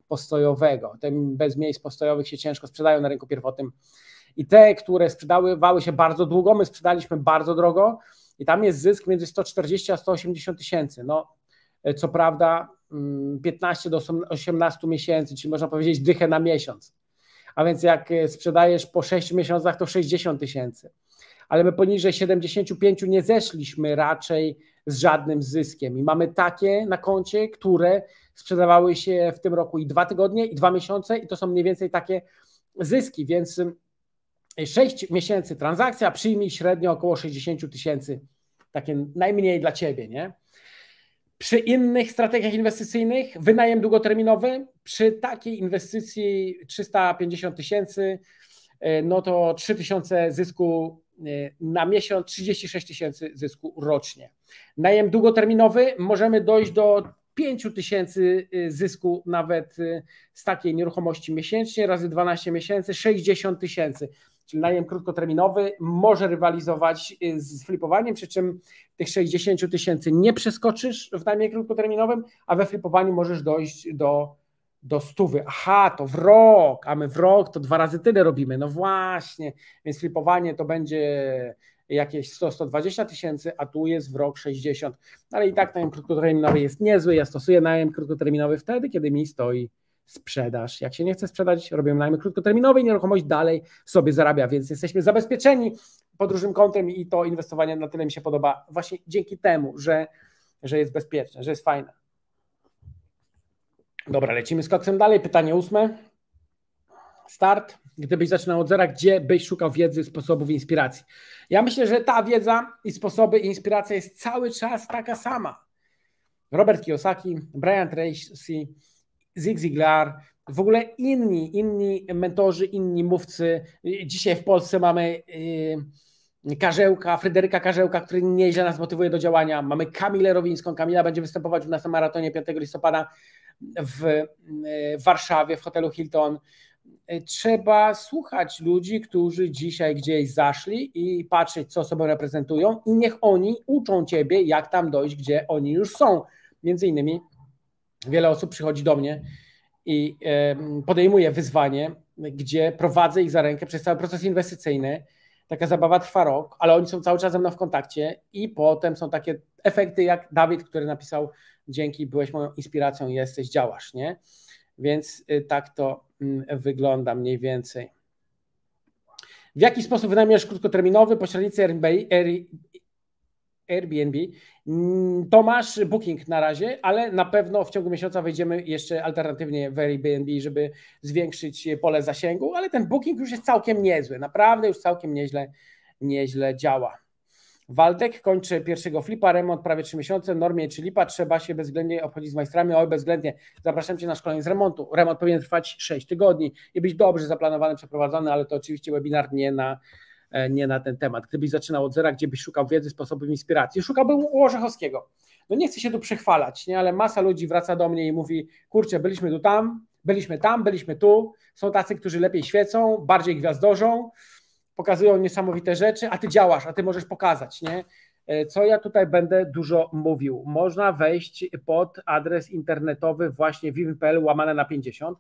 postojowego. Te bez miejsc postojowych się ciężko sprzedają na rynku pierwotnym. I te, które sprzedawały się bardzo długo, my sprzedaliśmy bardzo drogo, i tam jest zysk między 140 a 180 tysięcy. No, e, co prawda 15 mm, do 18 miesięcy, czyli można powiedzieć dychę na miesiąc. A więc jak e, sprzedajesz po 6 miesiącach, to 60 tysięcy. Ale my poniżej 75 nie zeszliśmy raczej z żadnym zyskiem. I mamy takie na koncie, które sprzedawały się w tym roku i dwa tygodnie, i dwa miesiące, i to są mniej więcej takie zyski, więc 6 miesięcy transakcja, przyjmij średnio około 60 tysięcy, takie najmniej dla ciebie, nie? Przy innych strategiach inwestycyjnych, wynajem długoterminowy, przy takiej inwestycji 350 tysięcy, e, no to tysiące zysku e, na miesiąc, 36 tysięcy zysku rocznie. Najem długoterminowy możemy dojść do 5 tysięcy e, zysku nawet z takiej nieruchomości miesięcznie, razy 12 miesięcy, 60 tysięcy czyli najem krótkoterminowy, może rywalizować y, z flipowaniem, przy czym tych 60 tysięcy nie przeskoczysz w najmniej krótkoterminowym, a we flipowaniu możesz dojść do, do stówy. Aha, to w rok, a my w rok to dwa razy tyle robimy. No właśnie, więc flipowanie to będzie jakieś 100-120 tysięcy, a tu jest w rok 60. Ale i tak najem krótkoterminowy jest niezły. Ja stosuję najem krótkoterminowy wtedy, kiedy mi stoi sprzedaż. Jak się nie chce sprzedać, robimy najmy krótkoterminowe i nieruchomość dalej sobie zarabia, więc jesteśmy zabezpieczeni pod różnym kątem i to inwestowanie na tyle mi się podoba właśnie dzięki temu, że, że jest bezpieczne, że jest fajne. Dobra, lecimy z koksem dalej. Pytanie ósme. Start. Gdybyś zaczynał od zera, gdzie byś szukał wiedzy, sposobów, inspiracji? Ja myślę, że ta wiedza i sposoby i inspiracja jest cały czas taka sama. Robert Kiyosaki, Brian Tracy, Zig Ziglar, w ogóle inni, inni mentorzy, inni mówcy. Dzisiaj w Polsce mamy y, Karzełka, Fryderyka Karzełka, który nieźle nas motywuje do działania. Mamy Kamilę Rowińską. Kamila będzie występować w naszym maratonie 5 listopada w y, Warszawie, w hotelu Hilton. Y, trzeba słuchać ludzi, którzy dzisiaj gdzieś zaszli i patrzeć, co sobą reprezentują, i niech oni uczą ciebie, jak tam dojść, gdzie oni już są. Między innymi wiele osób przychodzi do mnie i podejmuje wyzwanie, gdzie prowadzę ich za rękę przez cały proces inwestycyjny. Taka zabawa trwa rok, ale oni są cały czas ze mną w kontakcie i potem są takie efekty jak Dawid, który napisał dzięki, byłeś moją inspiracją, jesteś, działasz, nie? Więc y, tak to mm, wygląda mniej więcej. W jaki sposób wynajmiesz krótkoterminowy pośrednicy Airbnb. Mm, Tomasz, booking na razie, ale na pewno w ciągu miesiąca wejdziemy jeszcze alternatywnie w Airbnb, żeby zwiększyć pole zasięgu, ale ten booking już jest całkiem niezły, naprawdę już całkiem nieźle, nieźle działa. Waldek kończy pierwszego flipa, remont prawie 3 miesiące, normie czy lipa, trzeba się bezwzględnie obchodzić z majstrami, oj bezwzględnie, zapraszam Cię na szkolenie z remontu. Remont powinien trwać 6 tygodni i być dobrze zaplanowany, przeprowadzony, ale to oczywiście webinar nie na E, nie na ten temat. Gdybyś zaczynał od zera, gdzie byś szukał wiedzy, sposobów inspiracji, szukałbym u Orzechowskiego. No nie chcę się tu przechwalać, nie? ale masa ludzi wraca do mnie i mówi, kurczę, byliśmy tu tam, byliśmy tam, byliśmy tu, są tacy, którzy lepiej świecą, bardziej gwiazdożą, pokazują niesamowite rzeczy, a ty działasz, a ty możesz pokazać, nie? E, co ja tutaj będę dużo mówił? Można wejść pod adres internetowy właśnie wim.pl łamane na 50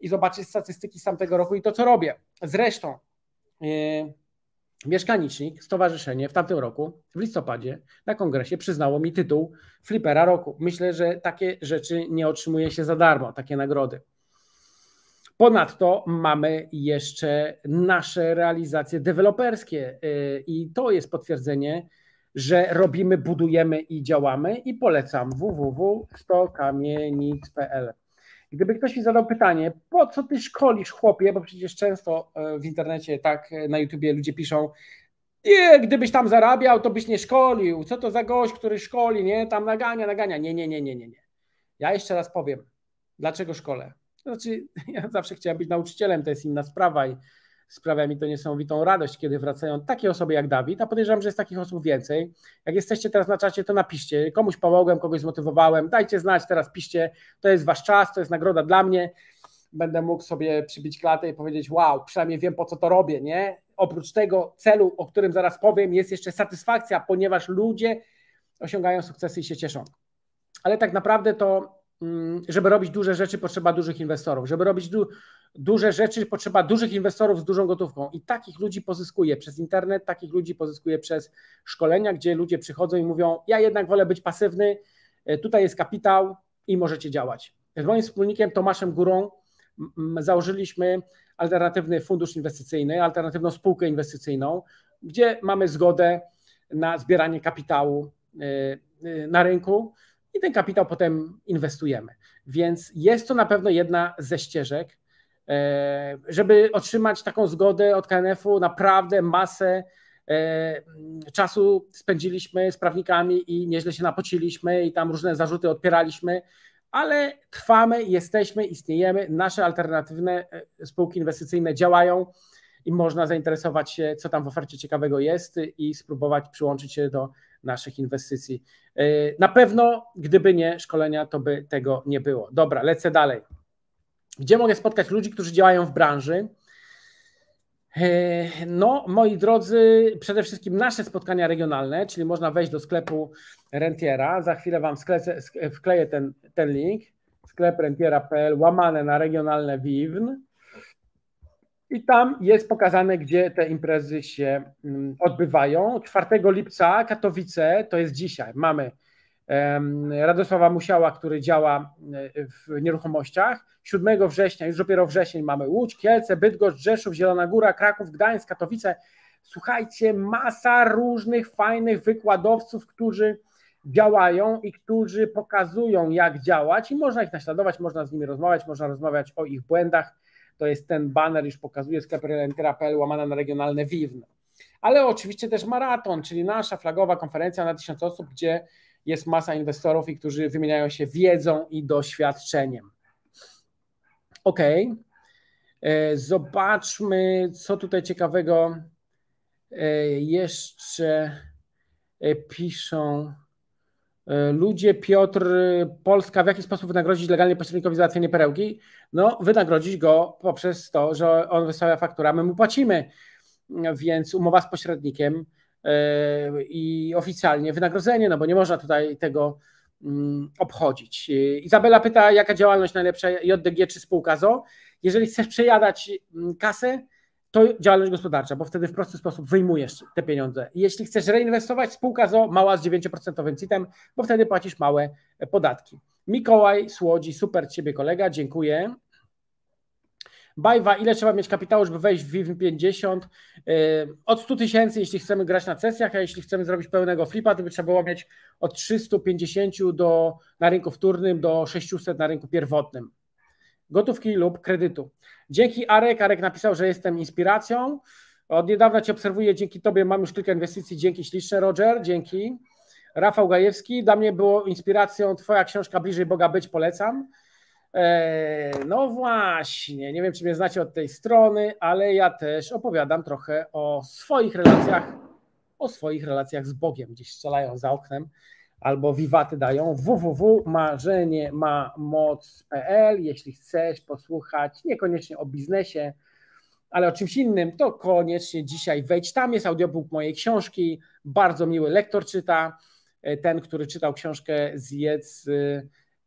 i zobaczyć statystyki z tamtego roku i to, co robię. Zresztą, e, Mieszkanicznik, stowarzyszenie w tamtym roku, w listopadzie, na kongresie przyznało mi tytuł Flipera Roku. Myślę, że takie rzeczy nie otrzymuje się za darmo, takie nagrody. Ponadto mamy jeszcze nasze realizacje deweloperskie y, i to jest potwierdzenie, że robimy, budujemy i działamy i polecam www.stokamienic.pl Gdyby ktoś mi zadał pytanie, po co ty szkolisz chłopie, bo przecież często e, w internecie, tak e, na YouTubie ludzie piszą, nie, gdybyś tam zarabiał, to byś nie szkolił. Co to za gość, który szkoli, nie? Tam nagania, nagania. Nie, nie, nie, nie, nie. nie. Ja jeszcze raz powiem, dlaczego szkole? Znaczy, [LAUGHS] ja zawsze chciałem być nauczycielem, to jest inna sprawa i sprawia mi to niesamowitą radość, kiedy wracają takie osoby jak Dawid, a podejrzewam, że jest takich osób więcej. Jak jesteście teraz na czacie, to napiszcie. Komuś pomogłem, kogoś zmotywowałem, dajcie znać, teraz piszcie. To jest wasz czas, to jest nagroda dla mnie. Będę mógł sobie przybić klatę i powiedzieć, wow, przynajmniej wiem, po co to robię, nie? Oprócz tego celu, o którym zaraz powiem, jest jeszcze satysfakcja, ponieważ ludzie osiągają sukcesy i się cieszą. Ale tak naprawdę to Mm, żeby robić duże rzeczy, potrzeba dużych inwestorów. Żeby robić du duże rzeczy, potrzeba dużych inwestorów z dużą gotówką. I takich ludzi pozyskuje przez internet, takich ludzi pozyskuje przez szkolenia, gdzie ludzie przychodzą i mówią: Ja jednak wolę być pasywny, e, tutaj jest kapitał i możecie działać. Z moim wspólnikiem Tomaszem Górą założyliśmy alternatywny fundusz inwestycyjny, alternatywną spółkę inwestycyjną, gdzie mamy zgodę na zbieranie kapitału e, e, na rynku i ten kapitał potem inwestujemy. Więc jest to na pewno jedna ze ścieżek, e, żeby otrzymać taką zgodę od KNF-u, naprawdę masę e, czasu spędziliśmy z prawnikami i nieźle się napociliśmy i tam różne zarzuty odpieraliśmy, ale trwamy, jesteśmy, istniejemy, nasze alternatywne e, spółki inwestycyjne działają i można zainteresować się, co tam w ofercie ciekawego jest i spróbować przyłączyć się do naszych inwestycji. E, na pewno, gdyby nie szkolenia, to by tego nie było. Dobra, lecę dalej. Gdzie mogę spotkać ludzi, którzy działają w branży? E, no, moi drodzy, przede wszystkim nasze spotkania regionalne, czyli można wejść do sklepu rentiera. Za chwilę Wam wkleję ten, ten link. Sklep rentiera.pl łamane na regionalne WIWN. I tam jest pokazane, gdzie te imprezy się mm, odbywają. 4 lipca Katowice, to jest dzisiaj, mamy Radosława Musiała, który działa e, w nieruchomościach. 7 września, już dopiero wrzesień mamy Łódź, Kielce, Bydgoszcz, Rzeszów, Zielona Góra, Kraków, Gdańsk, Katowice. Słuchajcie, masa różnych fajnych wykładowców, którzy działają i którzy pokazują, jak działać, i można ich naśladować, można z nimi rozmawiać, można rozmawiać o ich błędach to jest ten banner, już pokazuje sklep.pl łamana na regionalne Wiwno. Ale oczywiście też maraton, czyli nasza flagowa konferencja na tysiąc osób, gdzie jest masa inwestorów i którzy wymieniają się wiedzą i doświadczeniem. Ok. E, zobaczmy, co tutaj ciekawego e, jeszcze e, piszą. E, ludzie, Piotr, Polska w jaki sposób wynagrodzić legalnie pośrednikowi załatwienie perełki? No, wynagrodzić go poprzez to, że on wystawia fakturę, my mu płacimy. Więc umowa z pośrednikiem e, i oficjalnie wynagrodzenie, no bo nie można tutaj tego mm, obchodzić. E, Izabela pyta, jaka działalność najlepsza JDG czy spółka ZO? Jeżeli chcesz przejadać mm, kasę, to działalność gospodarcza, bo wtedy w prosty sposób wyjmujesz te pieniądze. Jeśli chcesz reinwestować, spółka o, mała z 9% CIT-em, bo wtedy płacisz małe e, podatki. Mikołaj Słodzi, super ciebie kolega, dziękuję. Bajwa, ile trzeba mieć kapitału, żeby wejść w WIW 50? E, od 100 tysięcy, jeśli chcemy grać na sesjach, a jeśli chcemy zrobić pełnego flipa, to by trzeba było mieć od 350 do, na rynku wtórnym do 600 na rynku pierwotnym gotówki lub kredytu. Dzięki Arek. Arek napisał, że jestem inspiracją. Od niedawna Cię obserwuję, dzięki Tobie mam już kilka inwestycji. Dzięki śliczne, Roger. Dzięki. Rafał Gajewski, dla mnie było inspiracją Twoja książka Bliżej Boga Być, polecam. E, no właśnie, nie wiem, czy mnie znacie od tej strony, ale ja też opowiadam trochę o swoich relacjach, o swoich relacjach z Bogiem. Gdzieś strzelają za oknem albo wiwaty dają www.marzeniemamoc.pl. Jeśli chcesz posłuchać niekoniecznie o biznesie, ale o czymś innym, to koniecznie dzisiaj wejdź. Tam jest audiobook mojej książki. Bardzo miły lektor czyta. E, ten, który czytał książkę Zjedz, e,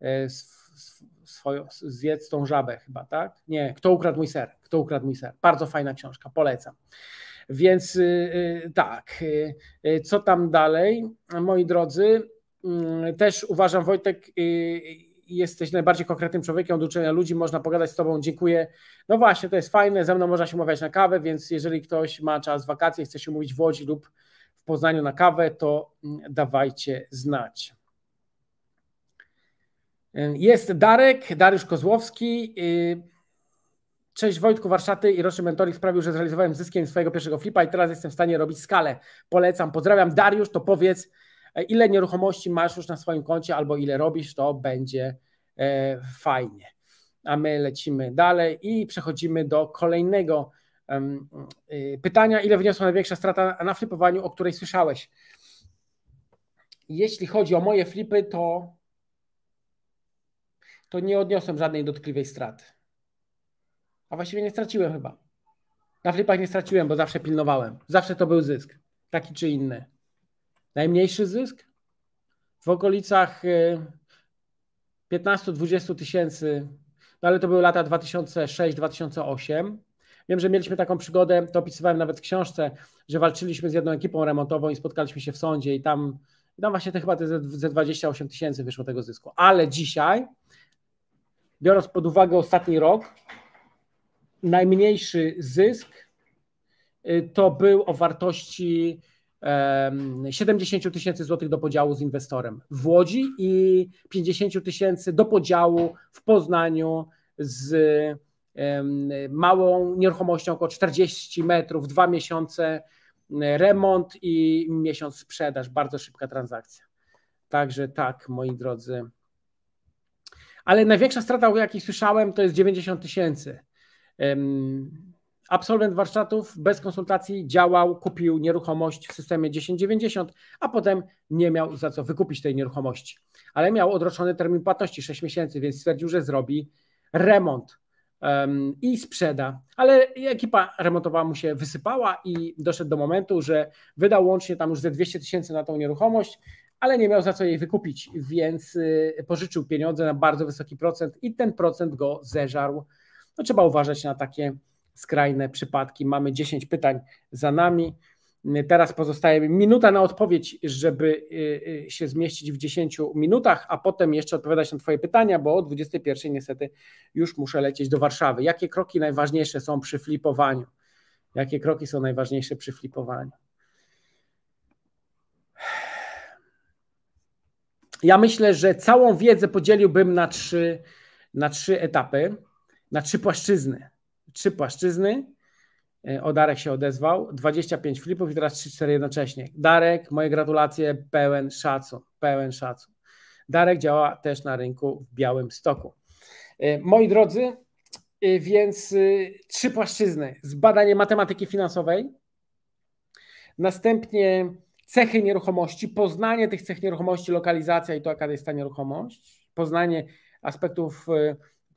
e, swoją, zjedz tą żabę chyba, tak? Nie, Kto ukradł mój ser? Kto ukradł mój ser? Bardzo fajna książka, polecam. Więc tak, co tam dalej? Moi drodzy, Mm, też uważam, Wojtek, y, y, jesteś najbardziej konkretnym człowiekiem od uczenia ludzi, można pogadać z tobą, dziękuję. No właśnie, to jest fajne, ze mną można się umawiać na kawę, więc jeżeli ktoś ma czas wakacje, chce się umówić w Łodzi lub w Poznaniu na kawę, to mm, dawajcie znać. Y, jest Darek, Dariusz Kozłowski. Cześć Wojtku, warsztaty i roczny mentoring sprawił, że zrealizowałem zyskiem swojego pierwszego flipa i teraz jestem w stanie robić skalę. Polecam, pozdrawiam. Dariusz, to powiedz, E, ile nieruchomości masz już na swoim koncie albo ile robisz, to będzie e, fajnie. A my lecimy dalej i przechodzimy do kolejnego e, pytania. Ile wyniosła największa strata na flipowaniu, o której słyszałeś? Jeśli chodzi o moje flipy, to, to nie odniosłem żadnej dotkliwej straty. A właściwie nie straciłem chyba. Na flipach nie straciłem, bo zawsze pilnowałem. Zawsze to był zysk, taki czy inny. Najmniejszy zysk w okolicach 15-20 y, tysięcy, no ale to były lata 2006-2008. Wiem, że mieliśmy taką przygodę, to opisywałem nawet w książce, że walczyliśmy z jedną ekipą remontową i spotkaliśmy się w sądzie i tam, no właśnie te chyba te ze 28 tysięcy wyszło tego zysku. Ale dzisiaj, biorąc pod uwagę ostatni rok, najmniejszy zysk y, to był o wartości 70 tysięcy złotych do podziału z inwestorem w Łodzi i 50 tysięcy do podziału w Poznaniu z małą nieruchomością około 40 metrów, dwa miesiące remont i miesiąc sprzedaż, bardzo szybka transakcja. Także tak, moi drodzy. Ale największa strata, o jakiej słyszałem, to jest 90 tysięcy. Absolwent warsztatów bez konsultacji działał, kupił nieruchomość w systemie 1090, a potem nie miał za co wykupić tej nieruchomości. Ale miał odroczony termin płatności 6 miesięcy, więc stwierdził, że zrobi remont um, i sprzeda. Ale ekipa remontowa mu się wysypała i doszedł do momentu, że wydał łącznie tam już ze 200 tysięcy na tą nieruchomość, ale nie miał za co jej wykupić, więc y, pożyczył pieniądze na bardzo wysoki procent i ten procent go zeżarł. No, trzeba uważać na takie skrajne przypadki. Mamy 10 pytań za nami. Teraz pozostaje minuta na odpowiedź, żeby y, y, się zmieścić w 10 minutach, a potem jeszcze odpowiadać na Twoje pytania, bo o 21 niestety już muszę lecieć do Warszawy. Jakie kroki najważniejsze są przy flipowaniu? Jakie kroki są najważniejsze przy flipowaniu? Ja myślę, że całą wiedzę podzieliłbym na trzy, na trzy etapy, na trzy płaszczyzny trzy płaszczyzny. E, o Darek się odezwał. 25 flipów i teraz 3-4 jednocześnie. Darek, moje gratulacje, pełen szacun, pełen szacun. Darek działa też na rynku w Białym Stoku. E, moi drodzy, e, więc trzy płaszczyzny Zbadanie matematyki finansowej, następnie cechy nieruchomości, poznanie tych cech nieruchomości, lokalizacja i to, jaka jest ta nieruchomość, poznanie aspektów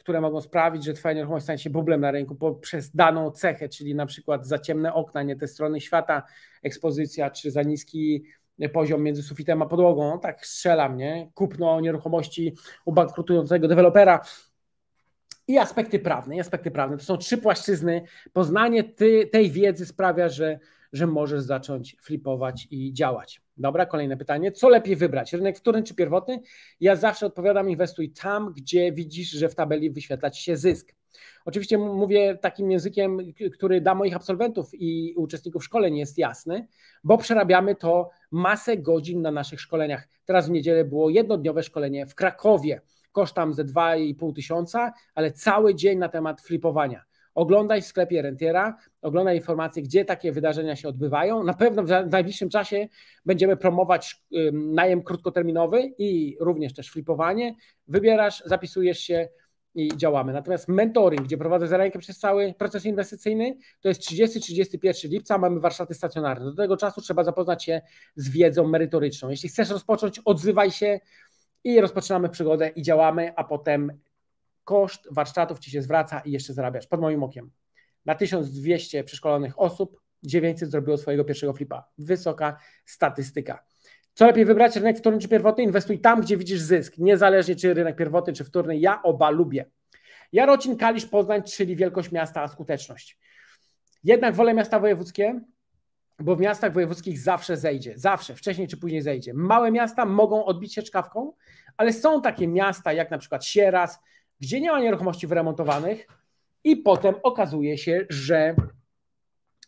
które mogą sprawić, że Twoja nieruchomość stanie się bublem na rynku poprzez daną cechę, czyli na przykład za ciemne okna, nie te strony świata, ekspozycja, czy za niski poziom między sufitem a podłogą. No tak strzelam, nie? Kupno nieruchomości u bankrutującego dewelopera i aspekty prawne. I aspekty prawne. To są trzy płaszczyzny. Poznanie ty, tej wiedzy sprawia, że że możesz zacząć flipować i działać. Dobra, kolejne pytanie. Co lepiej wybrać? Rynek wtórny czy pierwotny? Ja zawsze odpowiadam, inwestuj tam, gdzie widzisz, że w tabeli wyświetla ci się zysk. Oczywiście mówię takim językiem, który dla moich absolwentów i uczestników szkoleń jest jasny, bo przerabiamy to masę godzin na naszych szkoleniach. Teraz w niedzielę było jednodniowe szkolenie w Krakowie. Koszt tam ze 2,5 tysiąca, ale cały dzień na temat flipowania. Oglądaj w sklepie rentiera, oglądaj informacje, gdzie takie wydarzenia się odbywają. Na pewno w najbliższym czasie będziemy promować najem krótkoterminowy i również też flipowanie. Wybierasz, zapisujesz się i działamy. Natomiast mentoring, gdzie prowadzę za rękę przez cały proces inwestycyjny, to jest 30-31 lipca, mamy warsztaty stacjonarne. Do tego czasu trzeba zapoznać się z wiedzą merytoryczną. Jeśli chcesz rozpocząć, odzywaj się i rozpoczynamy przygodę i działamy, a potem koszt warsztatów ci się zwraca i jeszcze zarabiasz pod moim okiem. Na 1200 przeszkolonych osób 900 zrobiło swojego pierwszego flipa. Wysoka statystyka. Co lepiej wybrać, rynek wtórny czy pierwotny? Inwestuj tam, gdzie widzisz zysk, niezależnie czy rynek pierwotny czy wtórny. Ja oba lubię. Jarocin, Kalisz, Poznań, czyli wielkość miasta, a skuteczność. Jednak wolę miasta wojewódzkie, bo w miastach wojewódzkich zawsze zejdzie, zawsze, wcześniej czy później zejdzie. Małe miasta mogą odbić się czkawką, ale są takie miasta jak na przykład Sieraz, gdzie nie ma nieruchomości wyremontowanych i potem okazuje się, że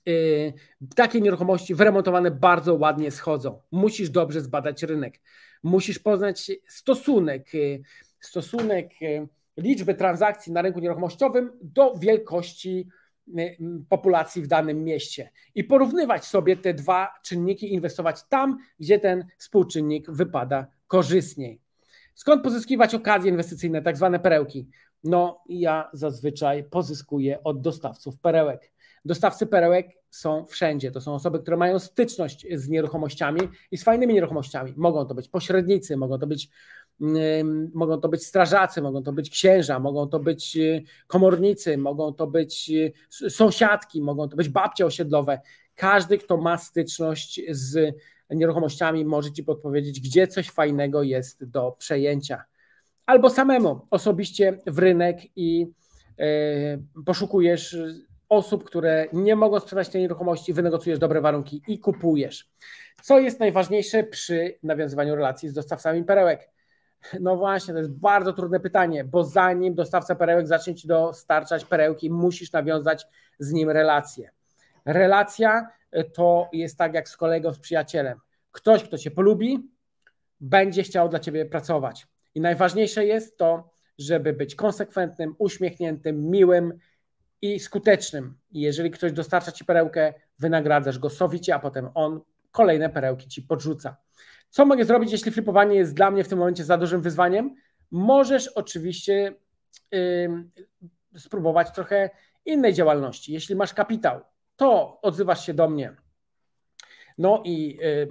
Yy, takie nieruchomości wyremontowane bardzo ładnie schodzą. Musisz dobrze zbadać rynek, musisz poznać stosunek, yy, stosunek yy, liczby transakcji na rynku nieruchomościowym do wielkości y, populacji w danym mieście i porównywać sobie te dwa czynniki, inwestować tam, gdzie ten współczynnik wypada korzystniej. Skąd pozyskiwać okazje inwestycyjne, tak zwane perełki? No, ja zazwyczaj pozyskuję od dostawców perełek. Dostawcy perełek są wszędzie. To są osoby, które mają styczność z nieruchomościami i z fajnymi nieruchomościami. Mogą to być pośrednicy, mogą to być, yy, mogą to być strażacy, mogą to być księża, mogą to być y, komornicy, mogą to być y, sąsiadki, mogą to być babcie osiedlowe. Każdy, kto ma styczność z nieruchomościami może Ci podpowiedzieć, gdzie coś fajnego jest do przejęcia. Albo samemu osobiście w rynek i yy, poszukujesz osób, które nie mogą sprzedać tej nieruchomości, wynegocjujesz dobre warunki i kupujesz. Co jest najważniejsze przy nawiązywaniu relacji z dostawcami perełek? No właśnie, to jest bardzo trudne pytanie, bo zanim dostawca perełek zacznie ci dostarczać perełki, musisz nawiązać z nim relację. Relacja to jest tak jak z kolegą, z przyjacielem. Ktoś, kto cię polubi, będzie chciał dla ciebie pracować. I najważniejsze jest to, żeby być konsekwentnym, uśmiechniętym, miłym i skutecznym. I jeżeli ktoś dostarcza ci perełkę, wynagradzasz go sowicie, a potem on kolejne perełki ci podrzuca. Co mogę zrobić, jeśli flipowanie jest dla mnie w tym momencie za dużym wyzwaniem? Możesz oczywiście yy, spróbować trochę innej działalności. Jeśli masz kapitał, to odzywasz się do mnie. No i y,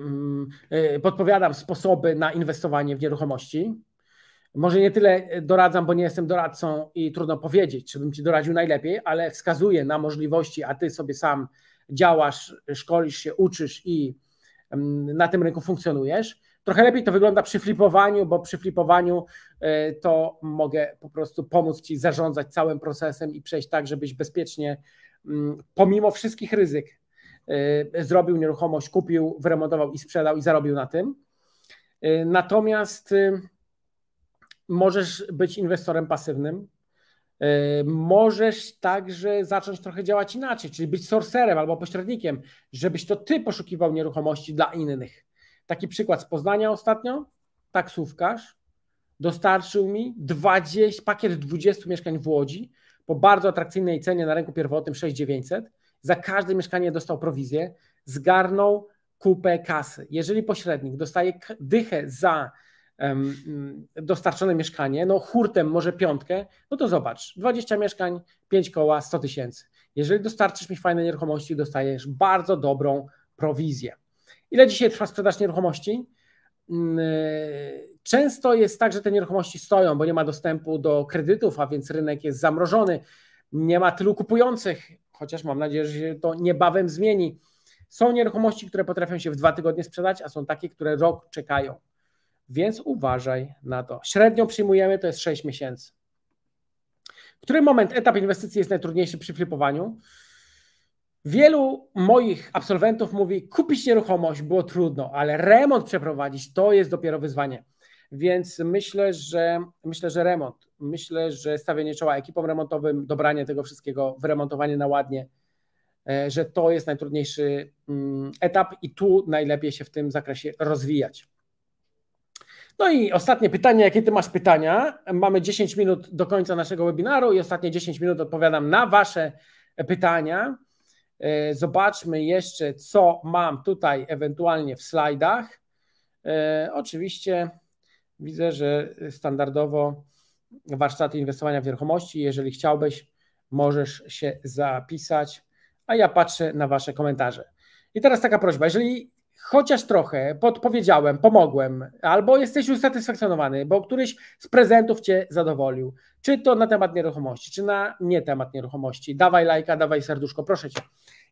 y, podpowiadam sposoby na inwestowanie w nieruchomości. Może nie tyle doradzam, bo nie jestem doradcą i trudno powiedzieć, czy bym ci doradził najlepiej, ale wskazuję na możliwości, a ty sobie sam działasz, szkolisz się, uczysz i mm, na tym rynku funkcjonujesz. Trochę lepiej to wygląda przy flipowaniu, bo przy flipowaniu y, to mogę po prostu pomóc ci zarządzać całym procesem i przejść tak, żebyś bezpiecznie Mm, pomimo wszystkich ryzyk e, zrobił nieruchomość, kupił, wyremontował i sprzedał i zarobił na tym. E, natomiast y, możesz być inwestorem pasywnym. E, możesz także zacząć trochę działać inaczej, czyli być sorcerem albo pośrednikiem, żebyś to ty poszukiwał nieruchomości dla innych. Taki przykład z Poznania ostatnio. Taksówkarz dostarczył mi 20, pakiet 20 mieszkań w Łodzi po bardzo atrakcyjnej cenie na rynku pierwotnym 6900. Za każde mieszkanie dostał prowizję, zgarnął kupę kasy. Jeżeli pośrednik dostaje dychę za um, dostarczone mieszkanie, no hurtem może piątkę, no to zobacz, 20 mieszkań, 5 koła, 100 tysięcy. Jeżeli dostarczysz mi fajne nieruchomości, dostajesz bardzo dobrą prowizję. Ile dzisiaj trwa sprzedaż nieruchomości? Mm, e, często jest tak, że te nieruchomości stoją, bo nie ma dostępu do kredytów, a więc rynek jest zamrożony. Nie ma tylu kupujących, chociaż mam nadzieję, że się to niebawem zmieni. Są nieruchomości, które potrafią się w dwa tygodnie sprzedać, a są takie, które rok czekają. Więc uważaj na to. Średnio przyjmujemy to jest 6 miesięcy. Który moment, etap inwestycji jest najtrudniejszy przy flipowaniu? Wielu moich absolwentów mówi, kupić nieruchomość było trudno, ale remont przeprowadzić to jest dopiero wyzwanie. Więc myślę, że myślę, że remont, myślę, że stawienie czoła ekipom remontowym, dobranie tego wszystkiego, wyremontowanie na ładnie, e, że to jest najtrudniejszy mm, etap i tu najlepiej się w tym zakresie rozwijać. No i ostatnie pytanie, jakie ty masz pytania? Mamy 10 minut do końca naszego webinaru i ostatnie 10 minut odpowiadam na wasze pytania. E, zobaczmy jeszcze, co mam tutaj ewentualnie w slajdach. E, oczywiście widzę, że standardowo warsztaty inwestowania w nieruchomości. Jeżeli chciałbyś, możesz się zapisać, a ja patrzę na Wasze komentarze. I teraz taka prośba, jeżeli chociaż trochę podpowiedziałem, pomogłem, albo jesteś usatysfakcjonowany, bo któryś z prezentów cię zadowolił. Czy to na temat nieruchomości, czy na nie temat nieruchomości. Dawaj lajka, dawaj serduszko, proszę cię.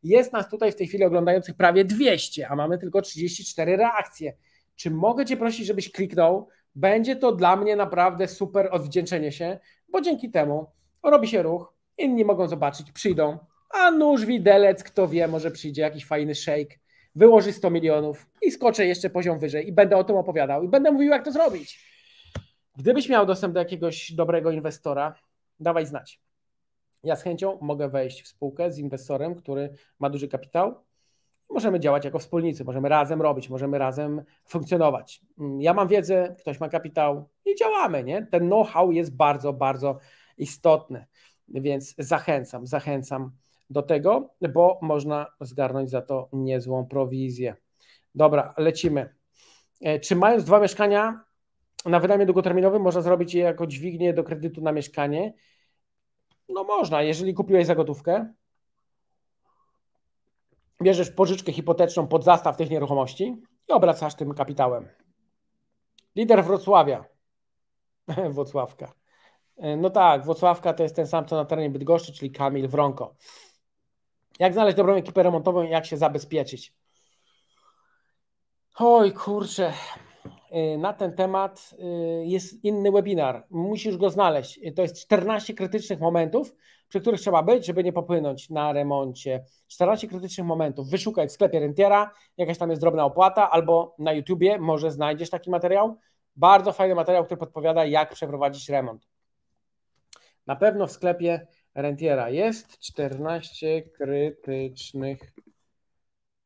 Jest nas tutaj w tej chwili oglądających prawie 200, a mamy tylko 34 reakcje. Czy mogę cię prosić, żebyś kliknął? Będzie to dla mnie naprawdę super odwdzięczenie się, bo dzięki temu robi się ruch, inni mogą zobaczyć, przyjdą, a nóż widelec, kto wie, może przyjdzie jakiś fajny shake wyłoży 100 milionów i skoczę jeszcze poziom wyżej i będę o tym opowiadał i będę mówił, jak to zrobić. Gdybyś miał dostęp do jakiegoś dobrego inwestora, dawaj znać. Ja z chęcią mogę wejść w spółkę z inwestorem, który ma duży kapitał. Możemy działać jako wspólnicy, możemy razem robić, możemy razem funkcjonować. Mm, ja mam wiedzę, ktoś ma kapitał i działamy, nie? Ten know-how jest bardzo, bardzo istotny, więc zachęcam, zachęcam do tego, bo można zgarnąć za to niezłą prowizję. Dobra, lecimy. E, czy mając dwa mieszkania na wynajmie długoterminowym, można zrobić je jako dźwignię do kredytu na mieszkanie? No można, jeżeli kupiłeś za gotówkę, bierzesz pożyczkę hipoteczną pod zastaw tych nieruchomości i obracasz tym kapitałem. Lider Wrocławia, [LAUGHS] Wrocławka. E, no tak, Wrocławka to jest ten sam, co na terenie Bydgoszczy, czyli Kamil Wronko. Jak znaleźć dobrą ekipę remontową i jak się zabezpieczyć? Oj, kurczę. Y, na ten temat y, jest inny webinar. Musisz go znaleźć. Y, to jest 14 krytycznych momentów, przy których trzeba być, żeby nie popłynąć na remoncie. 14 krytycznych momentów. Wyszukaj w sklepie rentiera, jakaś tam jest drobna opłata, albo na YouTubie może znajdziesz taki materiał. Bardzo fajny materiał, który podpowiada, jak przeprowadzić remont. Na pewno w sklepie Rentiera jest 14 krytycznych.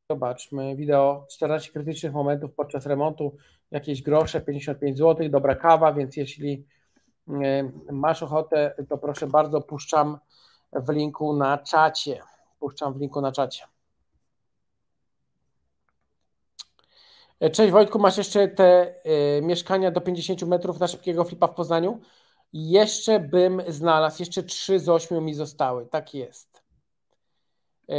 Zobaczmy wideo. 14 krytycznych momentów podczas remontu. Jakieś grosze, 55 zł, dobra kawa, więc jeśli masz ochotę, to proszę bardzo, puszczam w linku na czacie. Puszczam w linku na czacie. Cześć Wojtku, masz jeszcze te y, mieszkania do 50 metrów na szybkiego flipa w Poznaniu? Jeszcze bym znalazł, jeszcze trzy z ośmiu mi zostały, tak jest. E,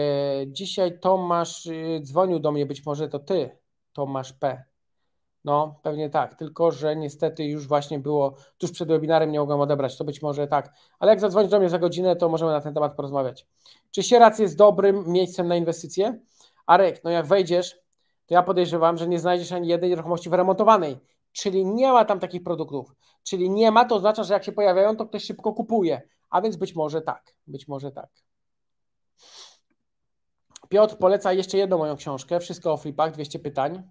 dzisiaj Tomasz y, dzwonił do mnie, być może to ty, Tomasz P. No, pewnie tak, tylko że niestety już właśnie było, tuż przed webinarem nie mogłem odebrać, to być może tak. Ale jak zadzwonisz do mnie za godzinę, to możemy na ten temat porozmawiać. Czy Sierac jest dobrym miejscem na inwestycje? Arek, no jak wejdziesz, to ja podejrzewam, że nie znajdziesz ani jednej nieruchomości wyremontowanej czyli nie ma tam takich produktów. Czyli nie ma, to oznacza, że jak się pojawiają, to ktoś szybko kupuje. A więc być może tak, być może tak. Piotr poleca jeszcze jedną moją książkę, wszystko o flipach, 200 pytań.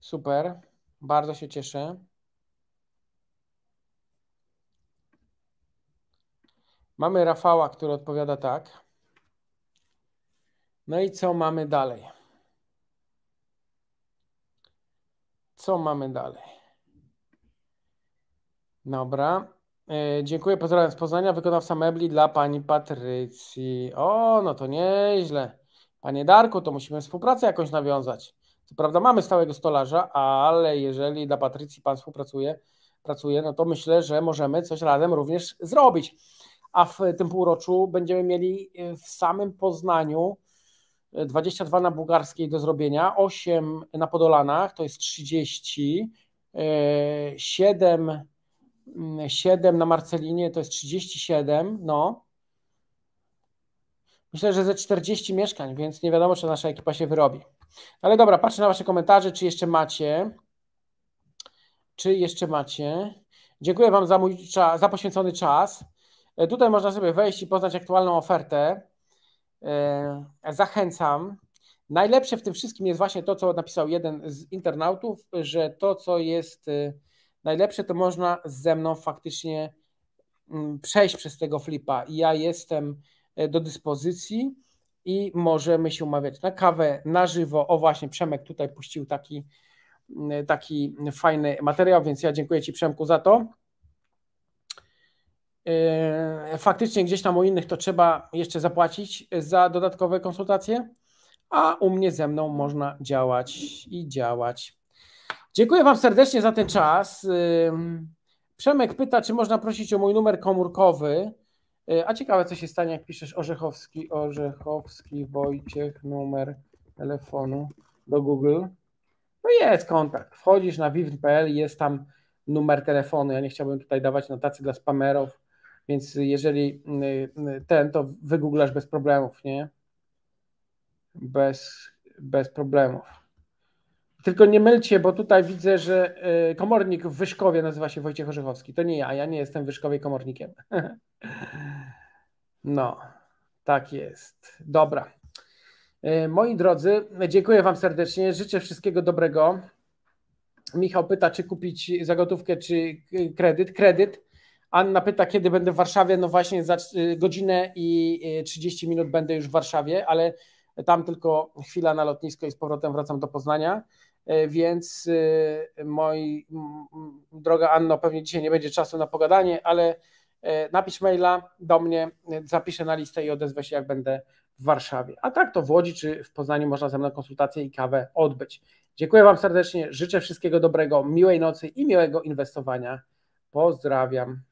Super, bardzo się cieszę. Mamy Rafała, który odpowiada tak. No i co mamy dalej? Co mamy dalej? Dobra. E, dziękuję, pozdrawiam z Poznania, wykonawca mebli dla pani Patrycji. O, no to nieźle. Panie Darku, to musimy współpracę jakąś nawiązać. Co prawda mamy stałego stolarza, ale jeżeli dla Patrycji pan współpracuje, pracuje, no to myślę, że możemy coś razem również zrobić. A w tym półroczu będziemy mieli w samym Poznaniu 22 na bułgarskiej do zrobienia, 8 na Podolanach, to jest 30, 7, 7 na Marcelinie, to jest 37, no. Myślę, że ze 40 mieszkań, więc nie wiadomo, czy nasza ekipa się wyrobi. Ale dobra, patrzę na Wasze komentarze, czy jeszcze macie. Czy jeszcze macie? Dziękuję Wam za, mój, za poświęcony czas. E, tutaj można sobie wejść i poznać aktualną ofertę. E, zachęcam. Najlepsze w tym wszystkim jest właśnie to, co napisał jeden z internautów, że to, co jest e, najlepsze, to można ze mną faktycznie mm, przejść przez tego flipa. Ja jestem e, do dyspozycji i możemy się umawiać na kawę, na żywo. O właśnie, Przemek tutaj puścił taki, taki fajny materiał, więc ja dziękuję Ci Przemku za to. Yy, faktycznie gdzieś tam u innych to trzeba jeszcze zapłacić za dodatkowe konsultacje, a u mnie ze mną można działać i działać. Dziękuję Wam serdecznie za ten czas. Yy, Przemek pyta, czy można prosić o mój numer komórkowy. Yy, a ciekawe, co się stanie, jak piszesz Orzechowski, Orzechowski, Wojciech, numer telefonu do Google. No jest kontakt. Wchodzisz na vivn.pl i jest tam numer telefonu. Ja nie chciałbym tutaj dawać notacji dla spamerów, więc jeżeli mm, mm, ten, to wygooglasz bez problemów, nie? Bez, bez problemów. Tylko nie mylcie, bo tutaj widzę, że y, komornik w Wyszkowie nazywa się Wojciech Orzechowski. To nie ja, ja nie jestem Wyszkowie komornikiem. [LAUGHS] No, tak jest. Dobra. Y, moi drodzy, dziękuję Wam serdecznie. Życzę wszystkiego dobrego. Michał pyta, czy kupić za gotówkę, czy y, kredyt. Kredyt. Anna pyta, kiedy będę w Warszawie. No właśnie, za y, godzinę i 30 y, minut będę już w Warszawie, ale tam tylko chwila na lotnisko i z powrotem wracam do Poznania. E, więc y, moi droga Anno, pewnie dzisiaj nie będzie czasu na pogadanie, ale e, napisz maila do mnie, e, zapiszę na listę i odezwę się, jak będę w Warszawie. A tak to w Łodzi czy w Poznaniu można ze mną konsultację i kawę odbyć. Dziękuję Wam serdecznie, życzę wszystkiego dobrego, miłej nocy i miłego inwestowania. Pozdrawiam.